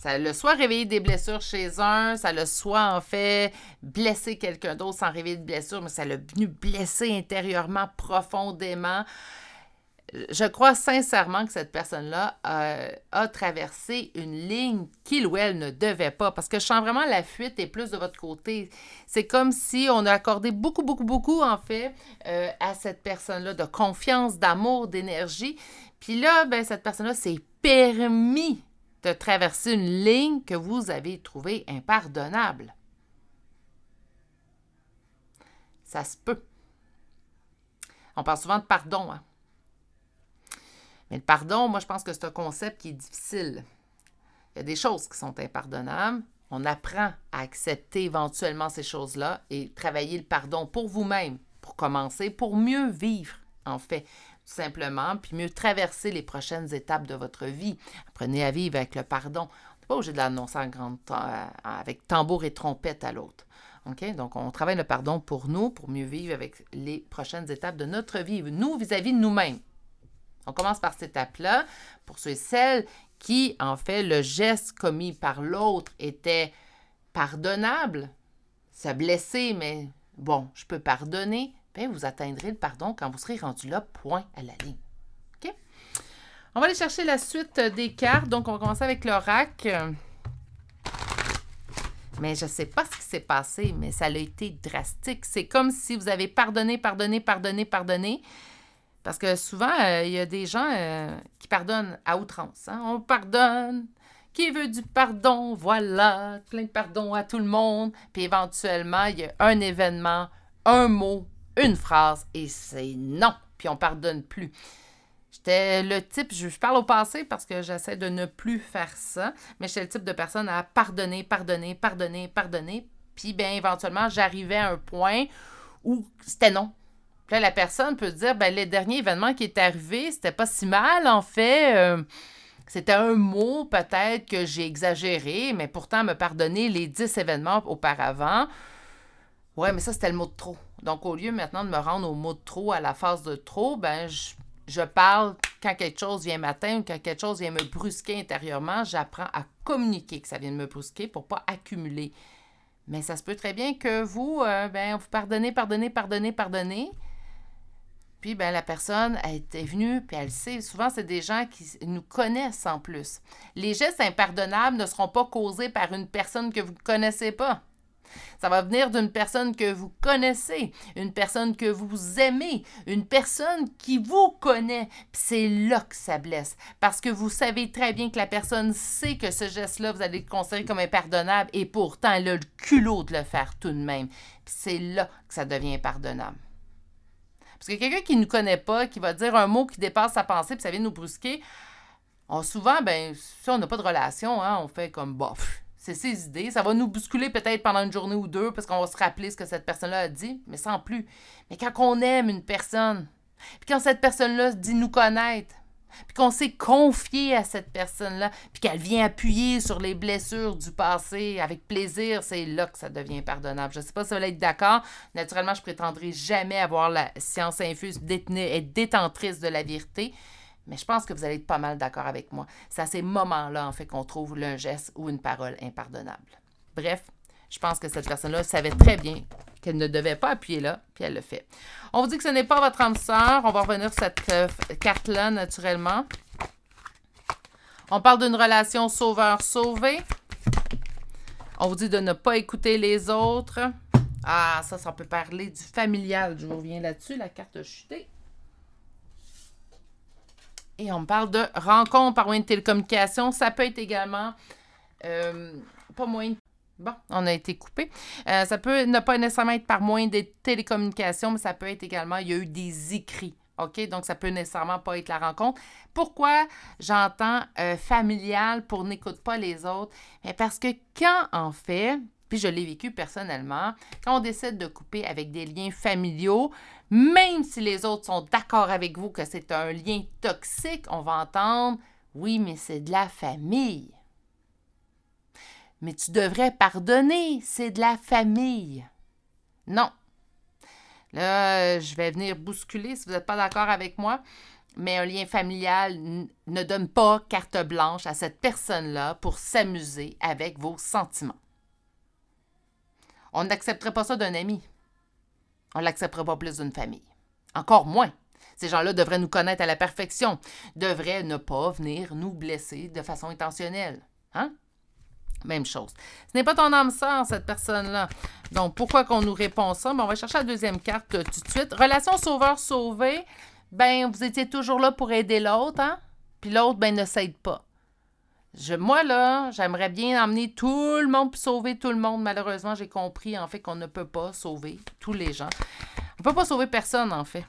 Ça le soit réveillé des blessures chez un, ça le soit en fait blessé quelqu'un d'autre sans réveiller de blessure, mais ça l'a venu blesser intérieurement, profondément. Je crois sincèrement que cette personne-là euh, a traversé une ligne qu'il ou elle ne devait pas, parce que je sens vraiment la fuite est plus de votre côté. C'est comme si on a accordé beaucoup, beaucoup, beaucoup, en fait, euh, à cette personne-là de confiance, d'amour, d'énergie. Puis là, ben, cette personne-là s'est permis de traverser une ligne que vous avez trouvée impardonnable. Ça se peut. On parle souvent de pardon, hein? Mais le pardon, moi, je pense que c'est un concept qui est difficile. Il y a des choses qui sont impardonnables. On apprend à accepter éventuellement ces choses-là et travailler le pardon pour vous-même, pour commencer, pour mieux vivre, en fait, tout simplement, puis mieux traverser les prochaines étapes de votre vie. Apprenez à vivre avec le pardon. On n'est pas obligé de l'annoncer euh, avec tambour et trompette à l'autre. Okay? Donc, on travaille le pardon pour nous, pour mieux vivre avec les prochaines étapes de notre vie, nous vis à -vis de nous-mêmes. On commence par cette étape-là. Pour ceux et celles qui, en fait, le geste commis par l'autre était pardonnable, ça blessé, mais bon, je peux pardonner, bien, vous atteindrez le pardon quand vous serez rendu là, point à la ligne. OK? On va aller chercher la suite euh, des cartes. Donc, on va commencer avec l'oracle. Mais je ne sais pas ce qui s'est passé, mais ça a été drastique. C'est comme si vous avez pardonné, pardonné, pardonné, pardonné. Parce que souvent, euh, il y a des gens euh, qui pardonnent à outrance. Hein. On pardonne. Qui veut du pardon? Voilà. Plein de pardon à tout le monde. Puis éventuellement, il y a un événement, un mot, une phrase, et c'est non. Puis on pardonne plus. J'étais le type, je, parle au passé parce que j'essaie de ne plus faire ça, mais j'étais le type de personne à pardonner, pardonner, pardonner, pardonner. Puis bien éventuellement, j'arrivais à un point où c'était non, la personne peut dire, ben, le dernier événement qui est arrivé, c'était pas si mal, en fait. Euh, c'était un mot peut-être que j'ai exagéré, mais pourtant me pardonner les dix événements auparavant. Ouais, mais ça, c'était le mot de trop. Donc, au lieu maintenant de me rendre au mot de trop, à la phase de trop, ben, je, parle quand quelque chose vient m'atteindre, quand quelque chose vient me brusquer intérieurement, j'apprends à communiquer que ça vient de me brusquer pour pas accumuler. Mais ça se peut très bien que vous, euh, ben, vous pardonnez, pardonnez, pardonnez, pardonnez. Puis ben, la personne elle est venue, puis elle sait. Souvent, c'est des gens qui nous connaissent en plus. Les gestes impardonnables ne seront pas causés par une personne que vous ne connaissez pas. Ça va venir d'une personne que vous connaissez, une personne que vous aimez, une personne qui vous connaît. C'est là que ça blesse. Parce que vous savez très bien que la personne sait que ce geste-là, vous allez le considérer comme impardonnable et pourtant, elle a le culot de le faire tout de même. C'est là que ça devient impardonnable. Parce que quelqu'un qui ne nous connaît pas, qui va dire un mot qui dépasse sa pensée, puis ça vient nous brusquer, on, souvent, ben, si on n'a pas de relation, hein, on fait comme bof. C'est ses idées. Ça va nous bousculer peut-être pendant une journée ou deux parce qu'on va se rappeler ce que cette personne-là a dit, mais sans plus. Mais quand on aime une personne, quand cette personne-là dit nous connaître, puis qu'on s'est confié à cette personne-là, puis qu'elle vient appuyer sur les blessures du passé avec plaisir, c'est là que ça devient pardonnable. Je ne sais pas si vous allez être d'accord. Naturellement, je prétendrai jamais avoir la science infuse et détentrice de la vérité, mais je pense que vous allez être pas mal d'accord avec moi. C'est à ces moments-là, en fait, qu'on trouve un geste ou une parole impardonnable. Bref, je pense que cette personne-là savait très bien qu'elle ne devait pas appuyer là, puis elle le fait. On vous dit que ce n'est pas votre âme sœur. On va revenir sur cette euh, carte-là, naturellement. On parle d'une relation sauveur sauvée On vous dit de ne pas écouter les autres. Ah, ça, ça peut parler du familial. Je vous reviens là-dessus, la carte chutée. Et on parle de rencontre par moyen de télécommunication. Ça peut être également, euh, pas moyen de Bon, on a été coupé. Euh, ça peut ne pas nécessairement être par moins des télécommunications, mais ça peut être également, il y a eu des écrits. OK? Donc, ça peut nécessairement pas être la rencontre. Pourquoi j'entends euh, familial pour n'écoute pas les autres? mais parce que quand en fait, puis je l'ai vécu personnellement, quand on décide de couper avec des liens familiaux, même si les autres sont d'accord avec vous que c'est un lien toxique, on va entendre oui, mais c'est de la famille. Mais tu devrais pardonner, c'est de la famille. Non. Là, euh, je vais venir bousculer si vous n'êtes pas d'accord avec moi, mais un lien familial ne donne pas carte blanche à cette personne-là pour s'amuser avec vos sentiments. On n'accepterait pas ça d'un ami. On ne l'accepterait pas plus d'une famille. Encore moins. Ces gens-là devraient nous connaître à la perfection, devraient ne pas venir nous blesser de façon intentionnelle. Hein? Même chose. Ce n'est pas ton âme sœur, cette personne-là. Donc, pourquoi qu'on nous répond ça? Bon, on va chercher la deuxième carte euh, tout de suite. Relation sauveur-sauvé, ben vous étiez toujours là pour aider l'autre, hein? Puis l'autre, ben ne s'aide pas. Je, moi, là, j'aimerais bien emmener tout le monde pour sauver tout le monde. Malheureusement, j'ai compris, en fait, qu'on ne peut pas sauver tous les gens. On ne peut pas sauver personne, en fait.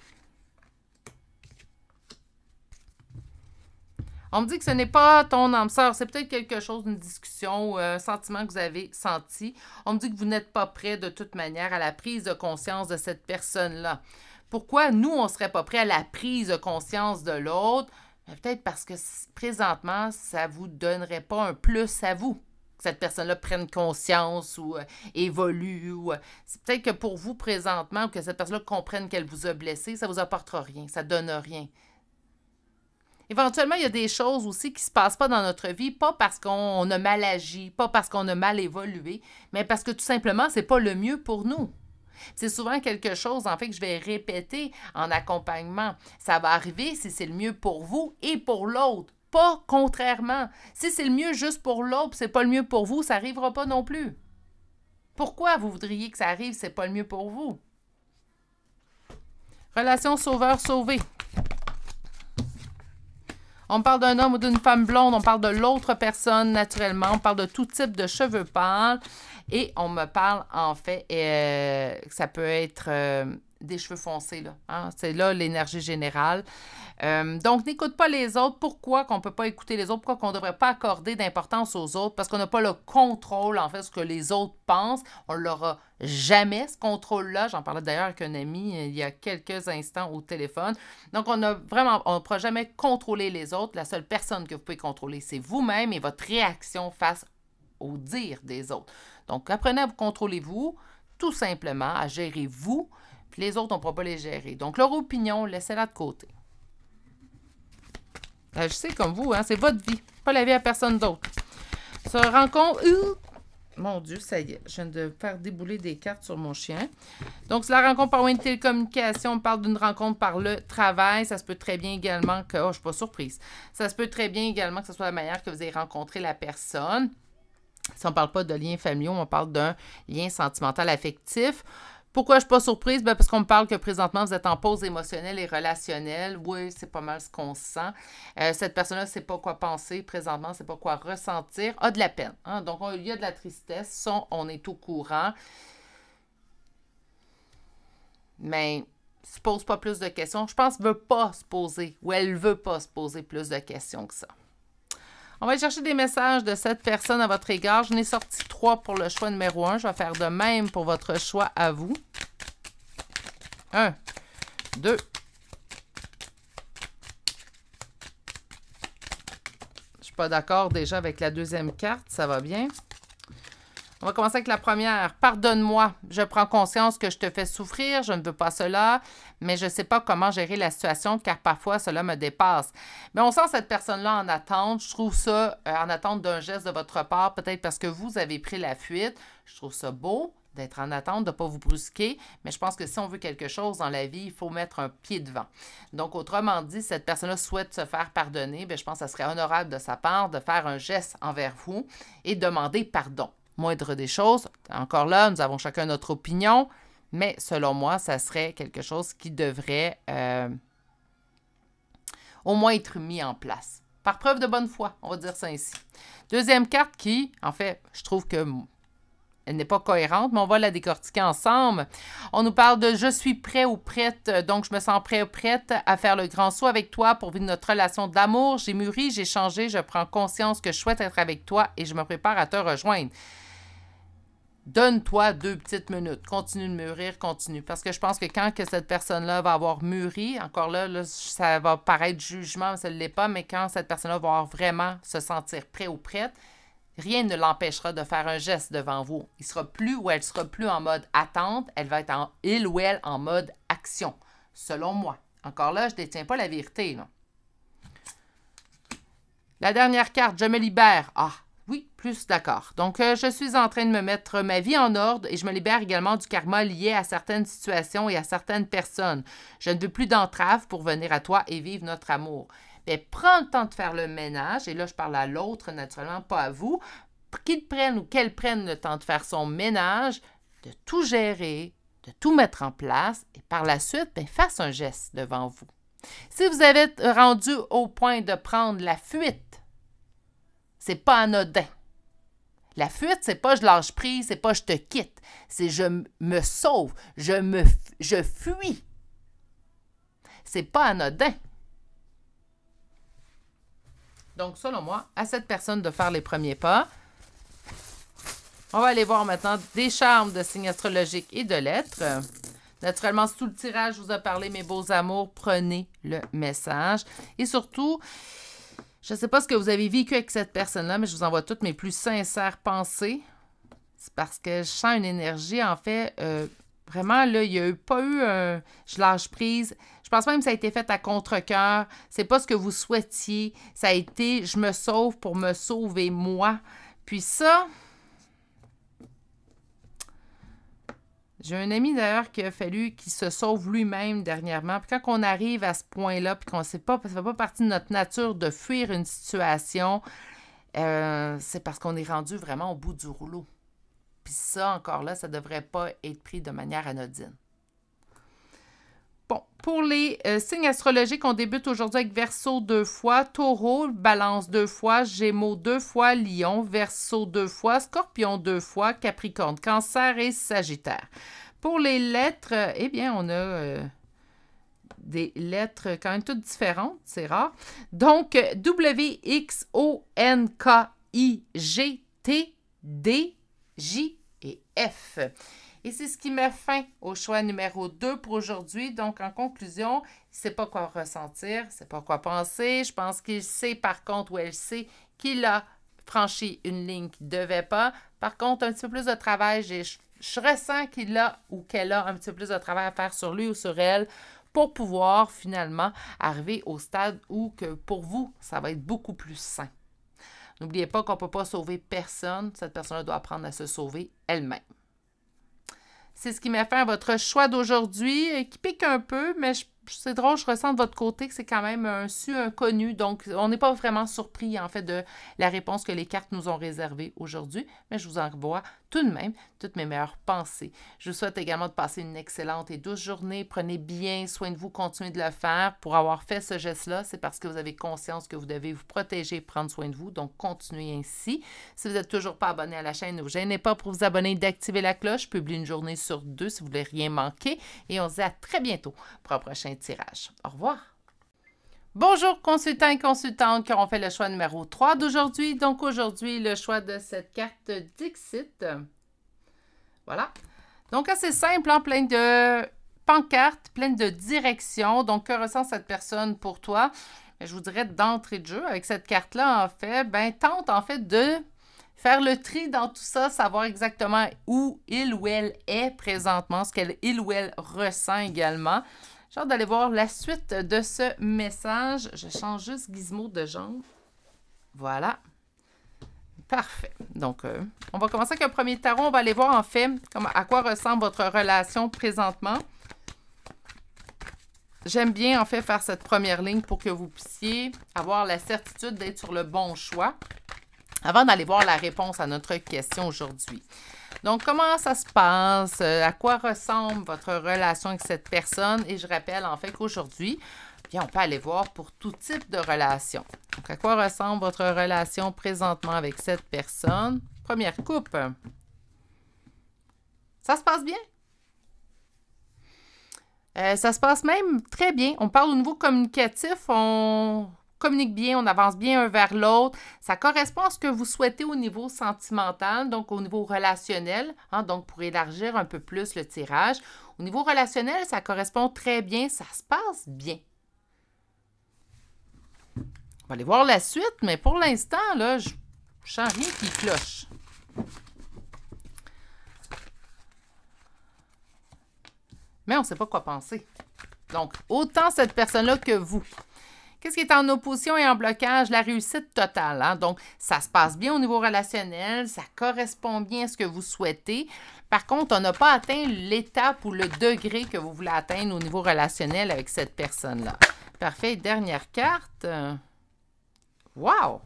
On me dit que ce n'est pas ton âme sœur, c'est peut-être quelque chose, une discussion, euh, un sentiment que vous avez senti. On me dit que vous n'êtes pas prêt de toute manière à la prise de conscience de cette personne-là. Pourquoi nous, on ne serait pas prêt à la prise de conscience de l'autre? Ben, peut-être parce que présentement, ça ne vous donnerait pas un plus à vous que cette personne-là prenne conscience ou euh, évolue. Ou, euh, c'est peut-être que pour vous, présentement, que cette personne-là comprenne qu'elle vous a blessé, ça ne vous apportera rien, ça ne donne rien. Éventuellement, il y a des choses aussi qui ne se passent pas dans notre vie, pas parce qu'on a mal agi, pas parce qu'on a mal évolué, mais parce que tout simplement, ce n'est pas le mieux pour nous. C'est souvent quelque chose, en fait, que je vais répéter en accompagnement. Ça va arriver si c'est le mieux pour vous et pour l'autre, pas contrairement. Si c'est le mieux juste pour l'autre, ce n'est pas le mieux pour vous, ça n'arrivera pas non plus. Pourquoi vous voudriez que ça arrive, si ce n'est pas le mieux pour vous? Relation sauveur-sauvé. On parle d'un homme ou d'une femme blonde, on parle de l'autre personne naturellement, on parle de tout type de cheveux pâles et on me parle en fait, euh, ça peut être euh, des cheveux foncés. Là, hein. C'est là l'énergie générale. Euh, donc, n'écoute pas les autres. Pourquoi qu'on ne peut pas écouter les autres? Pourquoi qu'on ne devrait pas accorder d'importance aux autres? Parce qu'on n'a pas le contrôle, en fait, ce que les autres pensent. On l'aura jamais, ce contrôle-là. J'en parlais d'ailleurs avec un ami euh, il y a quelques instants au téléphone. Donc, on a vraiment, on ne pourra jamais contrôler les autres. La seule personne que vous pouvez contrôler, c'est vous-même et votre réaction face au dire des autres. Donc, apprenez à vous contrôler vous, tout simplement, à gérer vous, les autres, on ne pourra pas les gérer. Donc, leur opinion, laissez-la de côté. Ben, je sais comme vous, hein, c'est votre vie, pas la vie à personne d'autre. Se rencontre. mon Dieu, ça y est, je viens de faire débouler des cartes sur mon chien. Donc, c'est la rencontre par une télécommunication. On parle d'une rencontre par le travail. Ça se peut très bien également que... Oh, je ne suis pas surprise. Ça se peut très bien également que ce soit la manière que vous ayez rencontré la personne. Si on ne parle pas de lien familiaux, on parle d'un lien sentimental affectif. Pourquoi je suis pas surprise? Ben, parce qu'on me parle que présentement, vous êtes en pause émotionnelle et relationnelle. Oui, c'est pas mal ce qu'on sent. Euh, cette personne-là sait pas quoi penser présentement, sait pas quoi ressentir, a de la peine. Hein. Donc, il y a de la tristesse, on est au courant. Mais se pose pas plus de questions. Je pense qu'elle veut pas se poser ou elle veut pas se poser plus de questions que ça. On va chercher des messages de cette personne à votre égard. Je n'ai sorti trois pour le choix numéro un. Je vais faire de même pour votre choix à vous. Un, deux, Je suis pas d'accord déjà avec la deuxième carte, ça va bien. On va commencer avec la première. Pardonne-moi, je prends conscience que je te fais souffrir, je ne veux pas cela, mais je ne sais pas comment gérer la situation car parfois cela me dépasse. Mais on sent cette personne-là en attente. Je trouve ça euh, en attente d'un geste de votre part, peut-être parce que vous avez pris la fuite. Je trouve ça beau d'être en attente, de ne pas vous brusquer, mais je pense que si on veut quelque chose dans la vie, il faut mettre un pied devant. Donc, autrement dit, cette personne-là souhaite se faire pardonner, Mais ben, je pense que ça serait honorable de sa part de faire un geste envers vous et demander pardon moindre des choses. Encore là, nous avons chacun notre opinion, mais selon moi, ça serait quelque chose qui devrait euh, au moins être mis en place. Par preuve de bonne foi, on va dire ça ainsi. Deuxième carte qui, en fait, je trouve que elle n'est pas cohérente, mais on va la décortiquer ensemble. On nous parle de je suis prêt ou prête, donc je me sens prêt ou prête à faire le grand saut avec toi pour vivre notre relation d'amour. J'ai mûri, j'ai changé, je prends conscience que je souhaite être avec toi et je me prépare à te rejoindre donne-toi deux petites minutes. Continue de mûrir, continue. Parce que je pense que quand que cette personne-là va avoir mûri, encore là, ça va paraître jugement, mais ça ne l'est pas, mais quand cette personne-là va vraiment se sentir prêt ou prête, rien ne l'empêchera de faire un geste devant vous. Il sera plus ou elle sera plus en mode attente, elle va être en il ou elle en mode action, selon moi. Encore là, je ne détiens pas la vérité. La dernière carte, je me libère. Ah, plus d'accord. Donc, euh, je suis en train de me mettre ma vie en ordre et je me libère également du karma lié à certaines situations et à certaines personnes. Je ne veux plus d'entraves pour venir à toi et vivre notre amour. Mais prends le temps de faire le ménage, et là je parle à l'autre naturellement, pas à vous, qu'il prenne ou qu'elle prenne le temps de faire son ménage, de tout gérer, de tout mettre en place, et par la suite, bien, fasse un geste devant vous. Si vous avez rendu au point de prendre la fuite, c'est pas anodin. La fuite, c'est pas je lâche prise, c'est pas je te quitte, c'est je me sauve, je me je fuis. C'est pas anodin. Donc, selon moi, à cette personne de faire les premiers pas. On va aller voir maintenant des charmes de signes astrologiques et de lettres. Naturellement, sous le tirage, je vous ai parlé, mes beaux amours, prenez le message. Et surtout, je ne sais pas ce que vous avez vécu avec cette personne-là, mais je vous envoie toutes mes plus sincères pensées. C'est parce que je sens une énergie, en fait, euh, vraiment, là, il n'y a pas eu un je lâche prise. Je pense même que ça a été fait à contre-cœur. C'est pas ce que vous souhaitiez. Ça a été je me sauve pour me sauver moi. Puis ça, J'ai un ami d'ailleurs qui a fallu qu'il se sauve lui-même dernièrement. Puis quand on arrive à ce point-là, puis qu'on sait pas, ça ne fait pas partie de notre nature de fuir une situation, euh, c'est parce qu'on est rendu vraiment au bout du rouleau. Puis ça, encore là, ça ne devrait pas être pris de manière anodine. Pour les euh, signes astrologiques, on débute aujourd'hui avec Verseau deux fois, Taureau, Balance deux fois, Gémeaux deux fois, Lion, Verseau deux fois, Scorpion deux fois, Capricorne, Cancer et Sagittaire. Pour les lettres, euh, eh bien, on a euh, des lettres quand même toutes différentes, c'est rare. Donc, W, X, O, N, K, I, G, T, D, J et F. Et c'est ce qui met fin au choix numéro 2 pour aujourd'hui. Donc, en conclusion, il ne sait pas quoi ressentir, il sait pas quoi penser. Je pense qu'il sait, par contre, ou elle sait qu'il a franchi une ligne qu'il ne devait pas. Par contre, un petit peu plus de travail, je, je ressens qu'il a ou qu'elle a un petit peu plus de travail à faire sur lui ou sur elle pour pouvoir finalement arriver au stade où que pour vous, ça va être beaucoup plus sain. N'oubliez pas qu'on ne peut pas sauver personne. Cette personne là doit apprendre à se sauver elle-même. C'est ce qui m'a fait votre choix d'aujourd'hui, euh, qui pique un peu, mais je c'est drôle, je ressens de votre côté que c'est quand même un su inconnu. Donc, on n'est pas vraiment surpris, en fait, de la réponse que les cartes nous ont réservée aujourd'hui. Mais je vous en envoie tout de même toutes mes meilleures pensées. Je vous souhaite également de passer une excellente et douce journée. Prenez bien soin de vous, continuez de le faire. Pour avoir fait ce geste-là, c'est parce que vous avez conscience que vous devez vous protéger et prendre soin de vous. Donc, continuez ainsi. Si vous n'êtes toujours pas abonné à la chaîne, ne vous gênez pas pour vous abonner et d'activer la cloche. Je publie une journée sur deux si vous ne voulez rien manquer. Et on se dit à très bientôt pour un prochain tirage. Au revoir! Bonjour consultants et consultantes qui ont fait le choix numéro 3 d'aujourd'hui. Donc aujourd'hui, le choix de cette carte Dixit. Voilà. Donc assez simple, hein, plein de pancartes, pleine de directions. Donc que ressent cette personne pour toi? Ben, je vous dirais d'entrée de jeu, avec cette carte-là, en fait, ben tente en fait de faire le tri dans tout ça, savoir exactement où il ou elle est présentement, ce qu'elle il ou elle ressent également. J'ai hâte d'aller voir la suite de ce message. Je change juste Gizmo de jambe. Voilà. Parfait. Donc, euh, on va commencer avec un premier tarot. On va aller voir en fait à quoi ressemble votre relation présentement. J'aime bien en fait faire cette première ligne pour que vous puissiez avoir la certitude d'être sur le bon choix avant d'aller voir la réponse à notre question aujourd'hui. Donc, comment ça se passe? Euh, à quoi ressemble votre relation avec cette personne? Et je rappelle en fait qu'aujourd'hui, on peut aller voir pour tout type de relation. Donc, à quoi ressemble votre relation présentement avec cette personne? Première coupe. Ça se passe bien? Euh, ça se passe même très bien. On parle au niveau communicatif, on communique bien, on avance bien un vers l'autre. Ça correspond à ce que vous souhaitez au niveau sentimental, donc au niveau relationnel, hein, donc pour élargir un peu plus le tirage. Au niveau relationnel, ça correspond très bien, ça se passe bien. On va aller voir la suite, mais pour l'instant, là, je ne sens rien qui cloche. Mais on ne sait pas quoi penser. Donc, autant cette personne-là que vous. Qu'est-ce qui est en opposition et en blocage? La réussite totale. Hein? Donc, ça se passe bien au niveau relationnel, ça correspond bien à ce que vous souhaitez. Par contre, on n'a pas atteint l'étape ou le degré que vous voulez atteindre au niveau relationnel avec cette personne-là. Parfait. Dernière carte. Wow!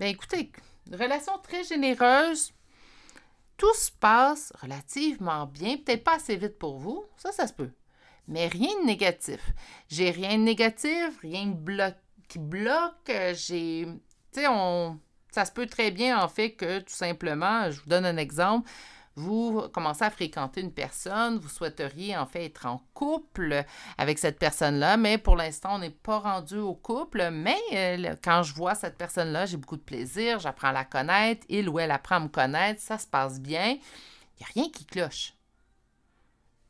Bien, écoutez, une relation très généreuse. Tout se passe relativement bien, peut-être pas assez vite pour vous. Ça, ça se peut mais rien de négatif. J'ai rien de négatif, rien de qui bloque. Euh, j'ai. Ça se peut très bien en fait que tout simplement, je vous donne un exemple, vous commencez à fréquenter une personne, vous souhaiteriez en fait être en couple avec cette personne-là, mais pour l'instant, on n'est pas rendu au couple. Mais euh, quand je vois cette personne-là, j'ai beaucoup de plaisir, j'apprends à la connaître, il ou elle apprend à me connaître, ça se passe bien. Il n'y a rien qui cloche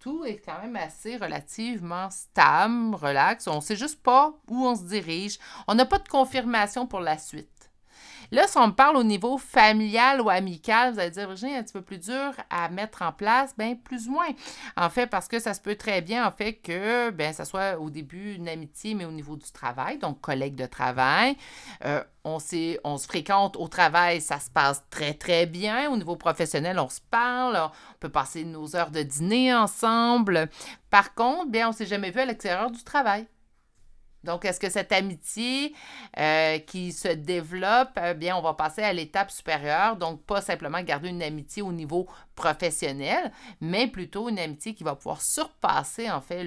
tout est quand même assez relativement stable, relax. On ne sait juste pas où on se dirige. On n'a pas de confirmation pour la suite. Là, si on me parle au niveau familial ou amical, vous allez dire, Virginie, un petit peu plus dur à mettre en place, ben plus ou moins. En fait, parce que ça se peut très bien, en fait, que ben, ça soit au début une amitié, mais au niveau du travail, donc collègue de travail. Euh, on, on se fréquente au travail, ça se passe très, très bien. Au niveau professionnel, on se parle, on peut passer nos heures de dîner ensemble. Par contre, bien, on s'est jamais vu à l'extérieur du travail. Donc, est-ce que cette amitié euh, qui se développe, eh bien, on va passer à l'étape supérieure, donc pas simplement garder une amitié au niveau professionnel, mais plutôt une amitié qui va pouvoir surpasser, en fait,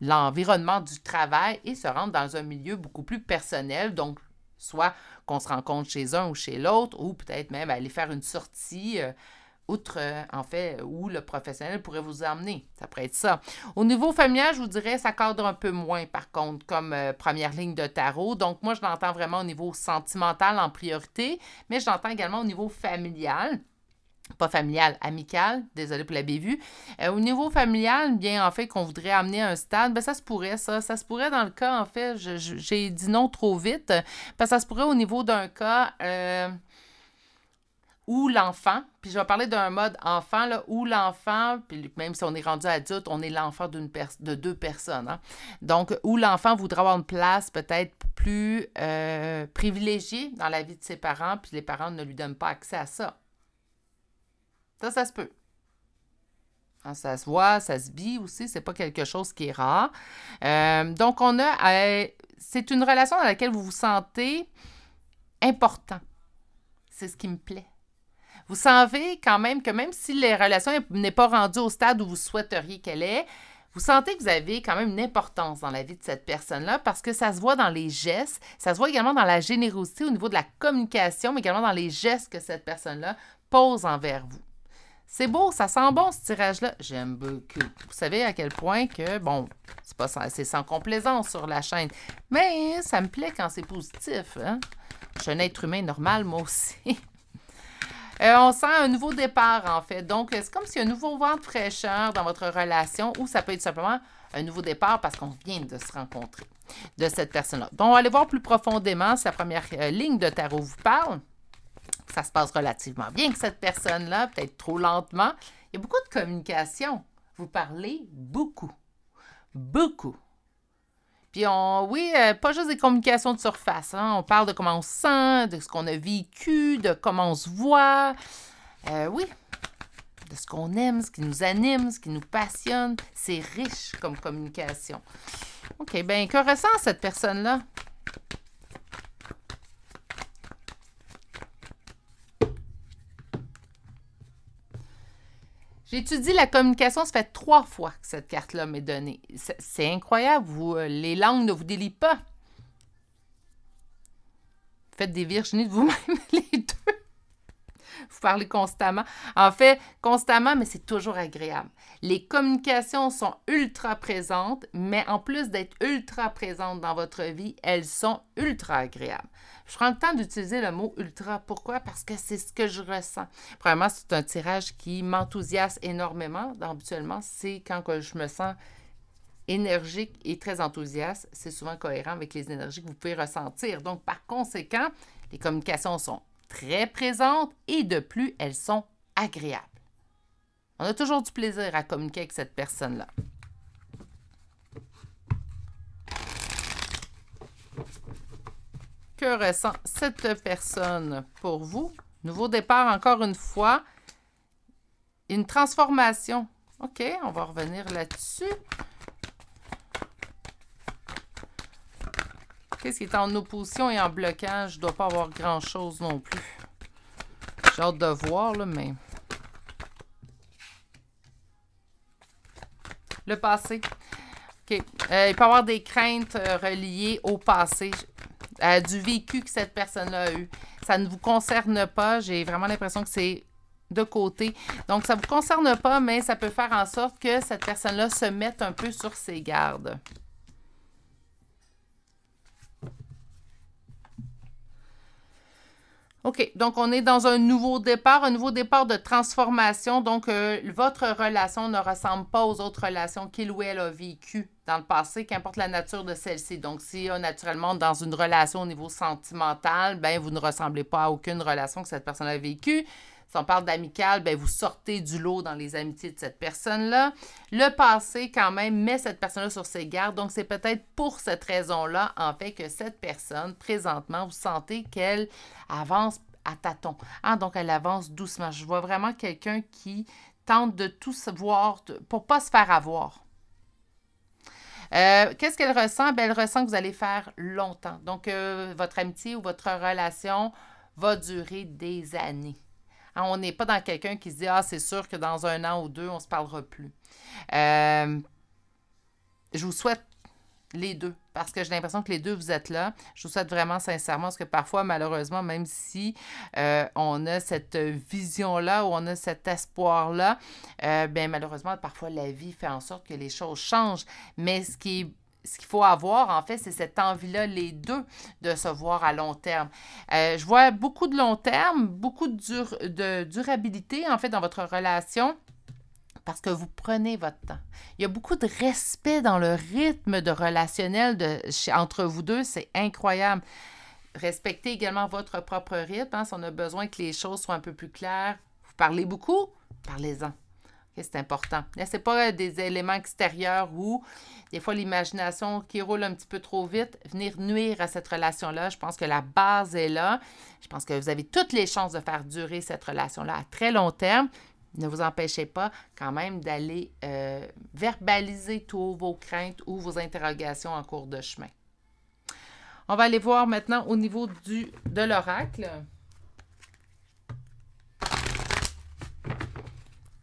l'environnement le, du travail et se rendre dans un milieu beaucoup plus personnel, donc soit qu'on se rencontre chez un ou chez l'autre, ou peut-être même aller faire une sortie euh, outre, en fait, où le professionnel pourrait vous emmener. Ça pourrait être ça. Au niveau familial, je vous dirais, ça cadre un peu moins, par contre, comme euh, première ligne de tarot. Donc, moi, je l'entends vraiment au niveau sentimental en priorité, mais je l'entends également au niveau familial pas familial, amical, désolé pour la bévue. Euh, au niveau familial, bien en fait, qu'on voudrait amener à un stade, bien, ça se pourrait, ça. Ça se pourrait dans le cas, en fait, j'ai dit non trop vite, Parce que ça se pourrait au niveau d'un cas. Euh, ou l'enfant, puis je vais parler d'un mode enfant, là, où l'enfant, puis même si on est rendu adulte, on est l'enfant de deux personnes. Hein. Donc, où l'enfant voudra avoir une place peut-être plus euh, privilégiée dans la vie de ses parents, puis les parents ne lui donnent pas accès à ça. Ça, ça se peut. Hein, ça se voit, ça se vit aussi, c'est pas quelque chose qui est rare. Euh, donc, on a. Euh, c'est une relation dans laquelle vous vous sentez important. C'est ce qui me plaît vous savez quand même que même si les relations n'est pas rendue au stade où vous souhaiteriez qu'elle est, vous sentez que vous avez quand même une importance dans la vie de cette personne-là parce que ça se voit dans les gestes, ça se voit également dans la générosité au niveau de la communication, mais également dans les gestes que cette personne-là pose envers vous. C'est beau, ça sent bon ce tirage-là. J'aime beaucoup. Vous savez à quel point que, bon, c'est pas sans, sans complaisance sur la chaîne, mais ça me plaît quand c'est positif. Hein? Je suis un être humain normal, moi aussi. Euh, on sent un nouveau départ, en fait. Donc, c'est comme s'il y a un nouveau vent de fraîcheur dans votre relation ou ça peut être simplement un nouveau départ parce qu'on vient de se rencontrer de cette personne-là. donc on va aller voir plus profondément si la première euh, ligne de tarot vous parle. Ça se passe relativement bien que cette personne-là, peut-être trop lentement. Il y a beaucoup de communication. Vous parlez beaucoup. Beaucoup oui, euh, pas juste des communications de surface. Hein. On parle de comment on se sent, de ce qu'on a vécu, de comment on se voit. Euh, oui, de ce qu'on aime, ce qui nous anime, ce qui nous passionne. C'est riche comme communication. OK, bien, que ressent cette personne-là? J'étudie la communication, ça fait trois fois que cette carte-là m'est donnée. C'est incroyable, vous, euh, les langues ne vous délient pas. Faites des virginies de vous-même, les vous parlez constamment. En fait, constamment, mais c'est toujours agréable. Les communications sont ultra présentes, mais en plus d'être ultra présentes dans votre vie, elles sont ultra agréables. Je prends le temps d'utiliser le mot ultra. Pourquoi? Parce que c'est ce que je ressens. Vraiment, c'est un tirage qui m'enthousiasme énormément. Habituellement, c'est quand je me sens énergique et très enthousiaste, c'est souvent cohérent avec les énergies que vous pouvez ressentir. Donc, par conséquent, les communications sont très présentes et de plus, elles sont agréables. On a toujours du plaisir à communiquer avec cette personne-là. Que ressent cette personne pour vous? Nouveau départ encore une fois. Une transformation. OK, on va revenir là-dessus. ce qui est en opposition et en blocage, je dois pas avoir grand-chose non plus. J'ai hâte de voir, là, mais... Le passé. OK. Euh, il peut y avoir des craintes euh, reliées au passé, du vécu que cette personne-là a eu. Ça ne vous concerne pas. J'ai vraiment l'impression que c'est de côté. Donc, ça ne vous concerne pas, mais ça peut faire en sorte que cette personne-là se mette un peu sur ses gardes. OK, donc on est dans un nouveau départ, un nouveau départ de transformation. Donc, euh, votre relation ne ressemble pas aux autres relations qu'il ou elle a vécues dans le passé, qu'importe la nature de celle-ci. Donc, si euh, naturellement, dans une relation au niveau sentimental, ben vous ne ressemblez pas à aucune relation que cette personne a vécue. Si on parle d'amical, ben vous sortez du lot dans les amitiés de cette personne-là. Le passé, quand même, met cette personne-là sur ses gardes. Donc, c'est peut-être pour cette raison-là, en fait, que cette personne, présentement, vous sentez qu'elle avance à tâtons. Ah, Donc, elle avance doucement. Je vois vraiment quelqu'un qui tente de tout savoir pour pas se faire avoir. Euh, qu'est-ce qu'elle ressent? Ben, elle ressent que vous allez faire longtemps. Donc, euh, votre amitié ou votre relation va durer des années. Hein, on n'est pas dans quelqu'un qui se dit Ah, c'est sûr que dans un an ou deux, on ne se parlera plus. Euh, je vous souhaite les deux, parce que j'ai l'impression que les deux, vous êtes là. Je vous souhaite vraiment sincèrement, parce que parfois, malheureusement, même si euh, on a cette vision-là ou on a cet espoir-là, euh, ben, malheureusement, parfois la vie fait en sorte que les choses changent. Mais ce qui est ce qu'il faut avoir, en fait, c'est cette envie-là, les deux, de se voir à long terme. Euh, je vois beaucoup de long terme, beaucoup de, durabilité, en fait, dans votre relation parce que vous prenez votre temps. Il y a beaucoup de respect dans le rythme de relationnel de, entre vous deux, c'est incroyable. Respectez également votre propre rythme. Hein, si on a besoin que les choses soient un peu plus claires, vous parlez beaucoup, parlez-en c'est important. n'est pas euh, des éléments extérieurs où des fois l'imagination qui roule un petit peu trop vite venir nuire à cette relation-là. Je pense que la base est là. Je pense que vous avez toutes les chances de faire durer cette relation-là à très long terme. Ne vous empêchez pas quand même d'aller euh, verbaliser tous vos craintes ou vos interrogations en cours de chemin. On va aller voir maintenant au niveau du, de l'oracle.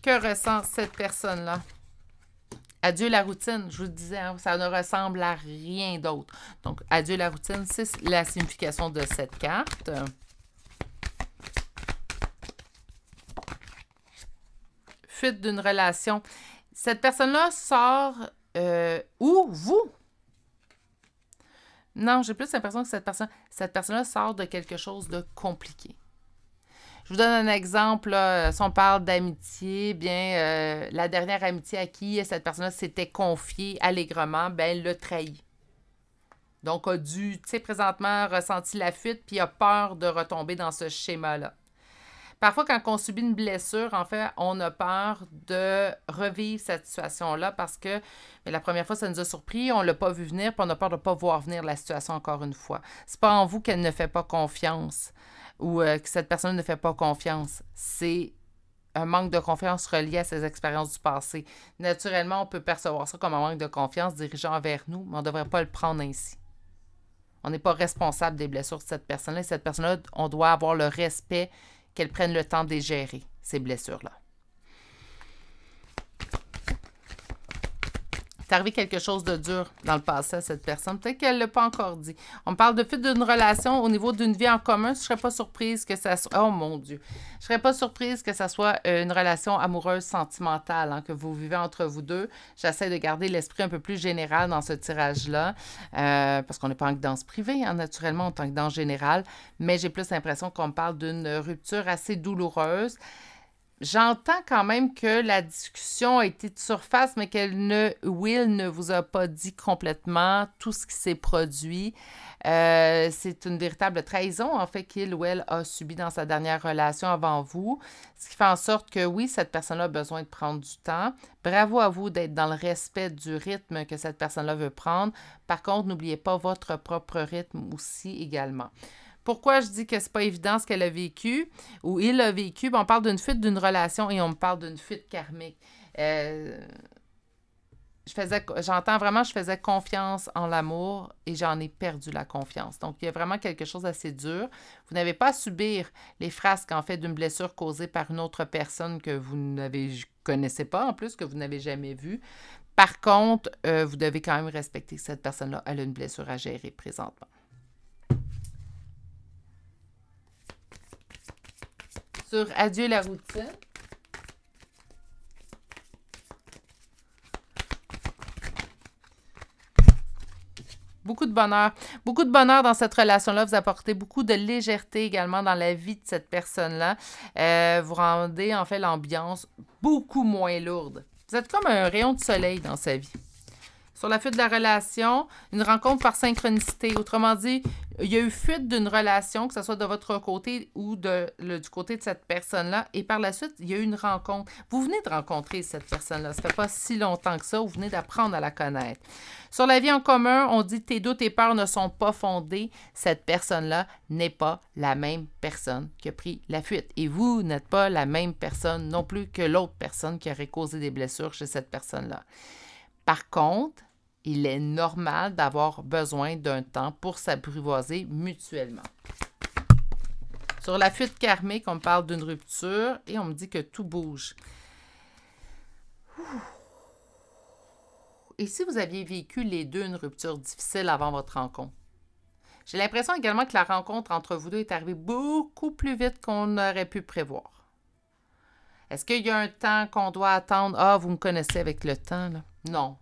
Que ressent cette personne-là? Adieu la routine, je vous le disais, hein, ça ne ressemble à rien d'autre. Donc, adieu la routine, c'est la signification de cette carte. Fuite d'une relation. Cette personne-là sort euh, ou vous? Non, j'ai plus l'impression que cette personne, cette personne-là sort de quelque chose de compliqué. Je vous donne un exemple. Si on parle d'amitié, bien, euh, la dernière amitié à qui cette personne là s'était confiée allègrement, bien, elle l'a trahi. Donc, a dû, tu sais, présentement, ressenti la fuite, puis a peur de retomber dans ce schéma-là. Parfois, quand on subit une blessure, en fait, on a peur de revivre cette situation-là parce que ben, la première fois, ça nous a surpris, on ne l'a pas vu venir, puis on a peur de ne pas voir venir la situation encore une fois. C'est pas en vous qu'elle ne fait pas confiance ou euh, que cette personne ne fait pas confiance. C'est un manque de confiance relié à ses expériences du passé. Naturellement, on peut percevoir ça comme un manque de confiance dirigeant vers nous, mais on ne devrait pas le prendre ainsi. On n'est pas responsable des blessures de cette personne-là. Cette personne-là, on doit avoir le respect qu'elle prenne le temps de gérer, ces blessures-là. quelque chose de dur dans le passé à cette personne. Peut-être qu'elle ne l'a pas encore dit. On parle de fait d'une relation au niveau d'une vie en commun. Je ne serais pas surprise que ça soit... Oh mon Dieu! Je serais pas surprise que ça soit euh, une relation amoureuse sentimentale hein, que vous vivez entre vous deux. J'essaie de garder l'esprit un peu plus général dans ce tirage-là euh, parce qu'on n'est pas en danse privée, hein, naturellement, en tant que danse général. Mais j'ai plus l'impression qu'on parle d'une rupture assez douloureuse. J'entends quand même que la discussion a été de surface, mais qu'elle ne, Will ne vous a pas dit complètement tout ce qui s'est produit. Euh, c'est une véritable trahison, en fait, qu'il ou elle a subi dans sa dernière relation avant vous. Ce qui fait en sorte que, oui, cette personne-là a besoin de prendre du temps. Bravo à vous d'être dans le respect du rythme que cette personne-là veut prendre. Par contre, n'oubliez pas votre propre rythme aussi également. Pourquoi je dis que c'est pas évident ce qu'elle a vécu ou il a vécu? on parle d'une fuite d'une relation et on me parle d'une fuite karmique. Euh, je j'entends vraiment, je faisais confiance en l'amour et j'en ai perdu la confiance. Donc, il y a vraiment quelque chose d'assez dur. Vous n'avez pas à subir les frasques, en fait, d'une blessure causée par une autre personne que vous ne connaissez pas, en plus, que vous n'avez jamais vue. Par contre, euh, vous devez quand même respecter que cette personne-là, elle a une blessure à gérer présentement. sur Adieu la routine. Beaucoup de bonheur. Beaucoup de bonheur dans cette relation-là. Vous apportez beaucoup de légèreté également dans la vie de cette personne-là. Euh, vous rendez en fait l'ambiance beaucoup moins lourde. Vous êtes comme un rayon de soleil dans sa vie sur la fuite de la relation, une rencontre par synchronicité. Autrement dit, il y a eu fuite d'une relation, que ce soit de votre côté ou de, du côté de cette personne-là, et par la suite, il y a eu une rencontre. Vous venez de rencontrer cette personne-là, ça fait pas si longtemps que ça, vous venez d'apprendre à la connaître. Sur la vie en commun, on dit tes doutes et peurs ne sont pas fondés, cette personne-là n'est pas la même personne qui a pris la fuite. Et vous n'êtes pas la même personne non plus que l'autre personne qui aurait causé des blessures chez cette personne-là. Par contre, il est normal d'avoir besoin d'un temps pour s'apprivoiser mutuellement. Sur la fuite karmique, on me parle d'une rupture et on me dit que tout bouge. Et si vous aviez vécu les deux une rupture difficile avant votre rencontre? J'ai l'impression également que la rencontre entre vous deux est arrivée beaucoup plus vite qu'on aurait pu prévoir. Est-ce qu'il y a un temps qu'on doit attendre? Ah, vous me connaissez avec le temps. Là. Non,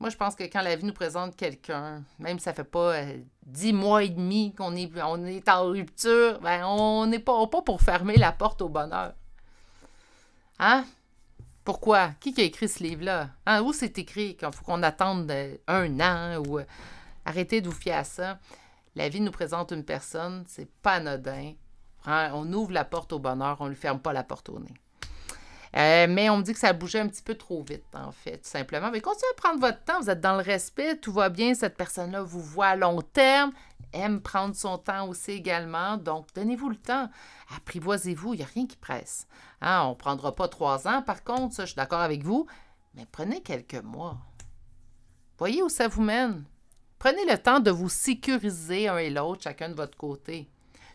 moi, je pense que quand la vie nous présente quelqu'un, même si ça fait pas euh, dix mois et demi qu'on est, on est en rupture, ben on n'est pas, pas pour fermer la porte au bonheur. Hein? Pourquoi? Qui, qui a écrit ce livre-là? Hein? Où c'est écrit qu'il faut qu'on attende euh, un an ou euh, arrêtez de fier à ça? La vie nous présente une personne, c'est pas anodin. Hein? On ouvre la porte au bonheur, on ne lui ferme pas la porte au nez. Euh, mais on me dit que ça bougeait un petit peu trop vite, en fait, tout simplement. Mais continuez à prendre votre temps. Vous êtes dans le respect, tout va bien. Cette personne-là vous voit à long terme, aime prendre son temps aussi également. Donc, donnez-vous le temps. Apprivoisez-vous. Il n'y a rien qui presse. Hein, on ne prendra pas trois ans. Par contre, ça, je suis d'accord avec vous. Mais prenez quelques mois. Voyez où ça vous mène. Prenez le temps de vous sécuriser un et l'autre, chacun de votre côté.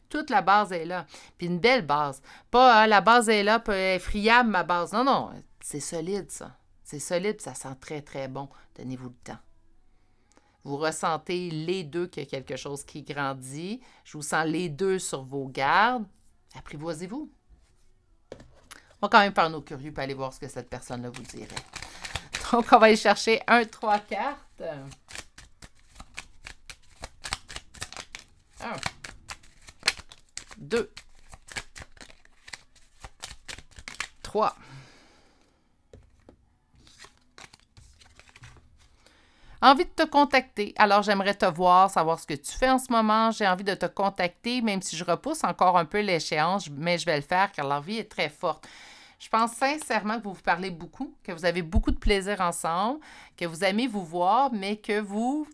Toute la base est là. Puis une belle base. Pas ah, la base est là, puis elle friable, ma base. Non, non, c'est solide, ça. C'est solide, ça sent très, très bon. Donnez-vous le temps. Vous ressentez les deux qu'il y a quelque chose qui grandit. Je vous sens les deux sur vos gardes. Apprivoisez-vous. On va quand même faire nos curieux pour aller voir ce que cette personne-là vous dirait. Donc, on va aller chercher un, trois cartes. Un. 2, 3. Envie de te contacter. Alors, j'aimerais te voir, savoir ce que tu fais en ce moment. J'ai envie de te contacter, même si je repousse encore un peu l'échéance, mais je vais le faire car l'envie est très forte. Je pense sincèrement que vous vous parlez beaucoup, que vous avez beaucoup de plaisir ensemble, que vous aimez vous voir, mais que vous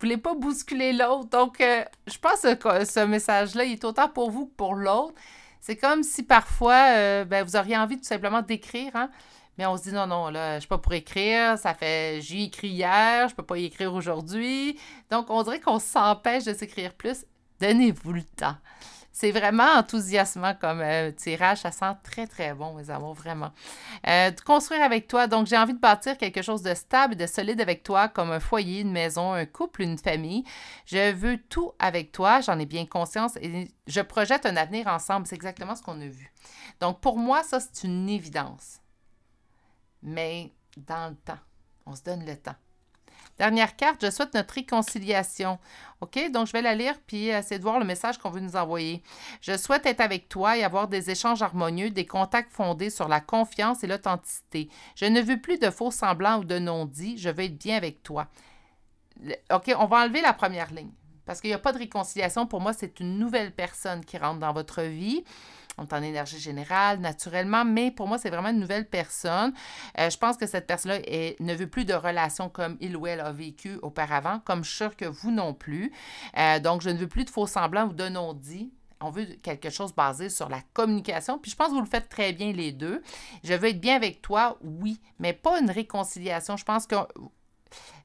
voulez pas bousculer l'autre. Donc, euh, je pense que ce message-là, il est autant pour vous que pour l'autre. C'est comme si parfois, euh, ben, vous auriez envie tout simplement d'écrire, hein? mais on se dit non, non, là, je suis pas pour écrire, ça fait, j'y écrit hier, je peux pas y écrire aujourd'hui. Donc, on dirait qu'on s'empêche de s'écrire plus. Donnez-vous le temps. C'est vraiment enthousiasmant comme euh, tirage. Ça sent très, très bon, mes amours, vraiment. Euh, de construire avec toi. Donc, j'ai envie de bâtir quelque chose de stable, de solide avec toi, comme un foyer, une maison, un couple, une famille. Je veux tout avec toi. J'en ai bien conscience et je projette un avenir ensemble. C'est exactement ce qu'on a vu. Donc, pour moi, ça, c'est une évidence. Mais dans le temps, on se donne le temps. Dernière carte, je souhaite notre réconciliation. OK? Donc, je vais la lire puis euh, essayer de voir le message qu'on veut nous envoyer. Je souhaite être avec toi et avoir des échanges harmonieux, des contacts fondés sur la confiance et l'authenticité. Je ne veux plus de faux semblants ou de non-dits. Je veux être bien avec toi. OK? On va enlever la première ligne parce qu'il n'y a pas de réconciliation. Pour moi, c'est une nouvelle personne qui rentre dans votre vie on est en énergie générale, naturellement, mais pour moi, c'est vraiment une nouvelle personne. Euh, je pense que cette personne-là ne veut plus de relations comme il ou elle a vécu auparavant, comme je suis que vous non plus. Euh, donc, je ne veux plus de faux semblants ou de non-dits on veut quelque chose basé sur la communication. Puis je pense que vous le faites très bien les deux. Je veux être bien avec toi, oui, mais pas une réconciliation. Je pense que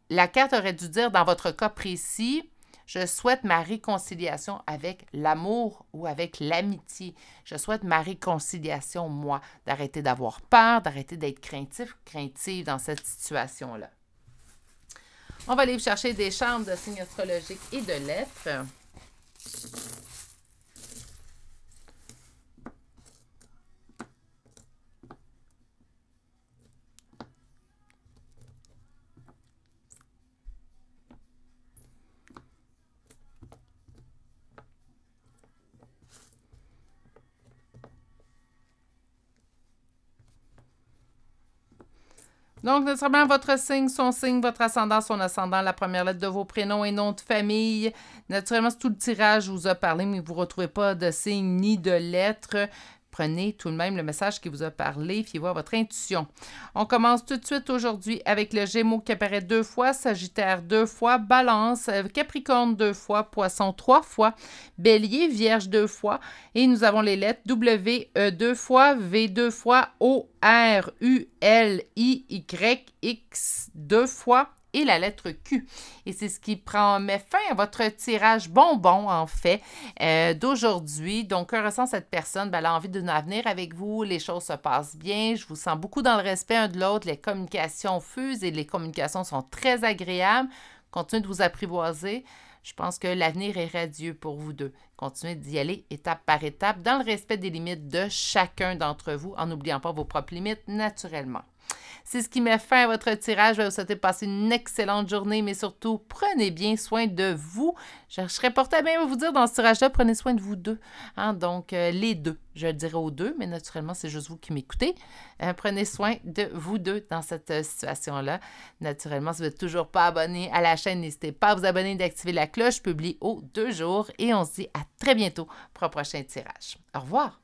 la carte aurait dû dire dans votre cas précis, je souhaite ma réconciliation avec l'amour ou avec l'amitié. Je souhaite ma réconciliation, moi, d'arrêter d'avoir peur, d'arrêter d'être craintif, craintive dans cette situation-là. On va aller chercher des chambres de signes astrologiques et de lettres. Donc, naturellement, votre signe, son signe, votre ascendant, son ascendant, la première lettre de vos prénoms et noms de famille. Naturellement, tout le tirage, vous a parlé, mais vous ne retrouvez pas de signe ni de lettre. Prenez tout de même le message qui vous a parlé, fiez voir votre intuition. On commence tout de suite aujourd'hui avec le Gémeaux qui apparaît deux fois, Sagittaire deux fois, Balance, euh, Capricorne deux fois, Poisson trois fois, Bélier, Vierge deux fois, et nous avons les lettres W -E deux fois, V deux fois, O R U L I Y X deux fois, et la lettre Q. Et c'est ce qui prend, met fin à votre tirage bonbon, en fait, euh, d'aujourd'hui. Donc, que ressent cette personne? Ben, elle a envie d'un avenir avec vous, les choses se passent bien, je vous sens beaucoup dans le respect un de l'autre, les communications fusent et les communications sont très agréables. Continuez de vous apprivoiser. Je pense que l'avenir est radieux pour vous deux. Continuez d'y aller étape par étape dans le respect des limites de chacun d'entre vous en n'oubliant pas vos propres limites naturellement. C'est ce qui met fin à votre tirage. Je vais vous souhaiter passer une excellente journée, mais surtout, prenez bien soin de vous. Je serais porté à bien vous dire dans ce tirage-là, prenez soin de vous deux. Hein. Donc, euh, les deux. Je le dirais aux deux, mais naturellement, c'est juste vous qui m'écoutez. Euh, prenez soin de vous deux dans cette euh, situation-là. Naturellement, si vous n'êtes toujours pas abonné à la chaîne, n'hésitez pas à vous abonner, et d'activer la cloche. Je publie aux deux jours et on se dit à très bientôt pour un prochain tirage. Au revoir!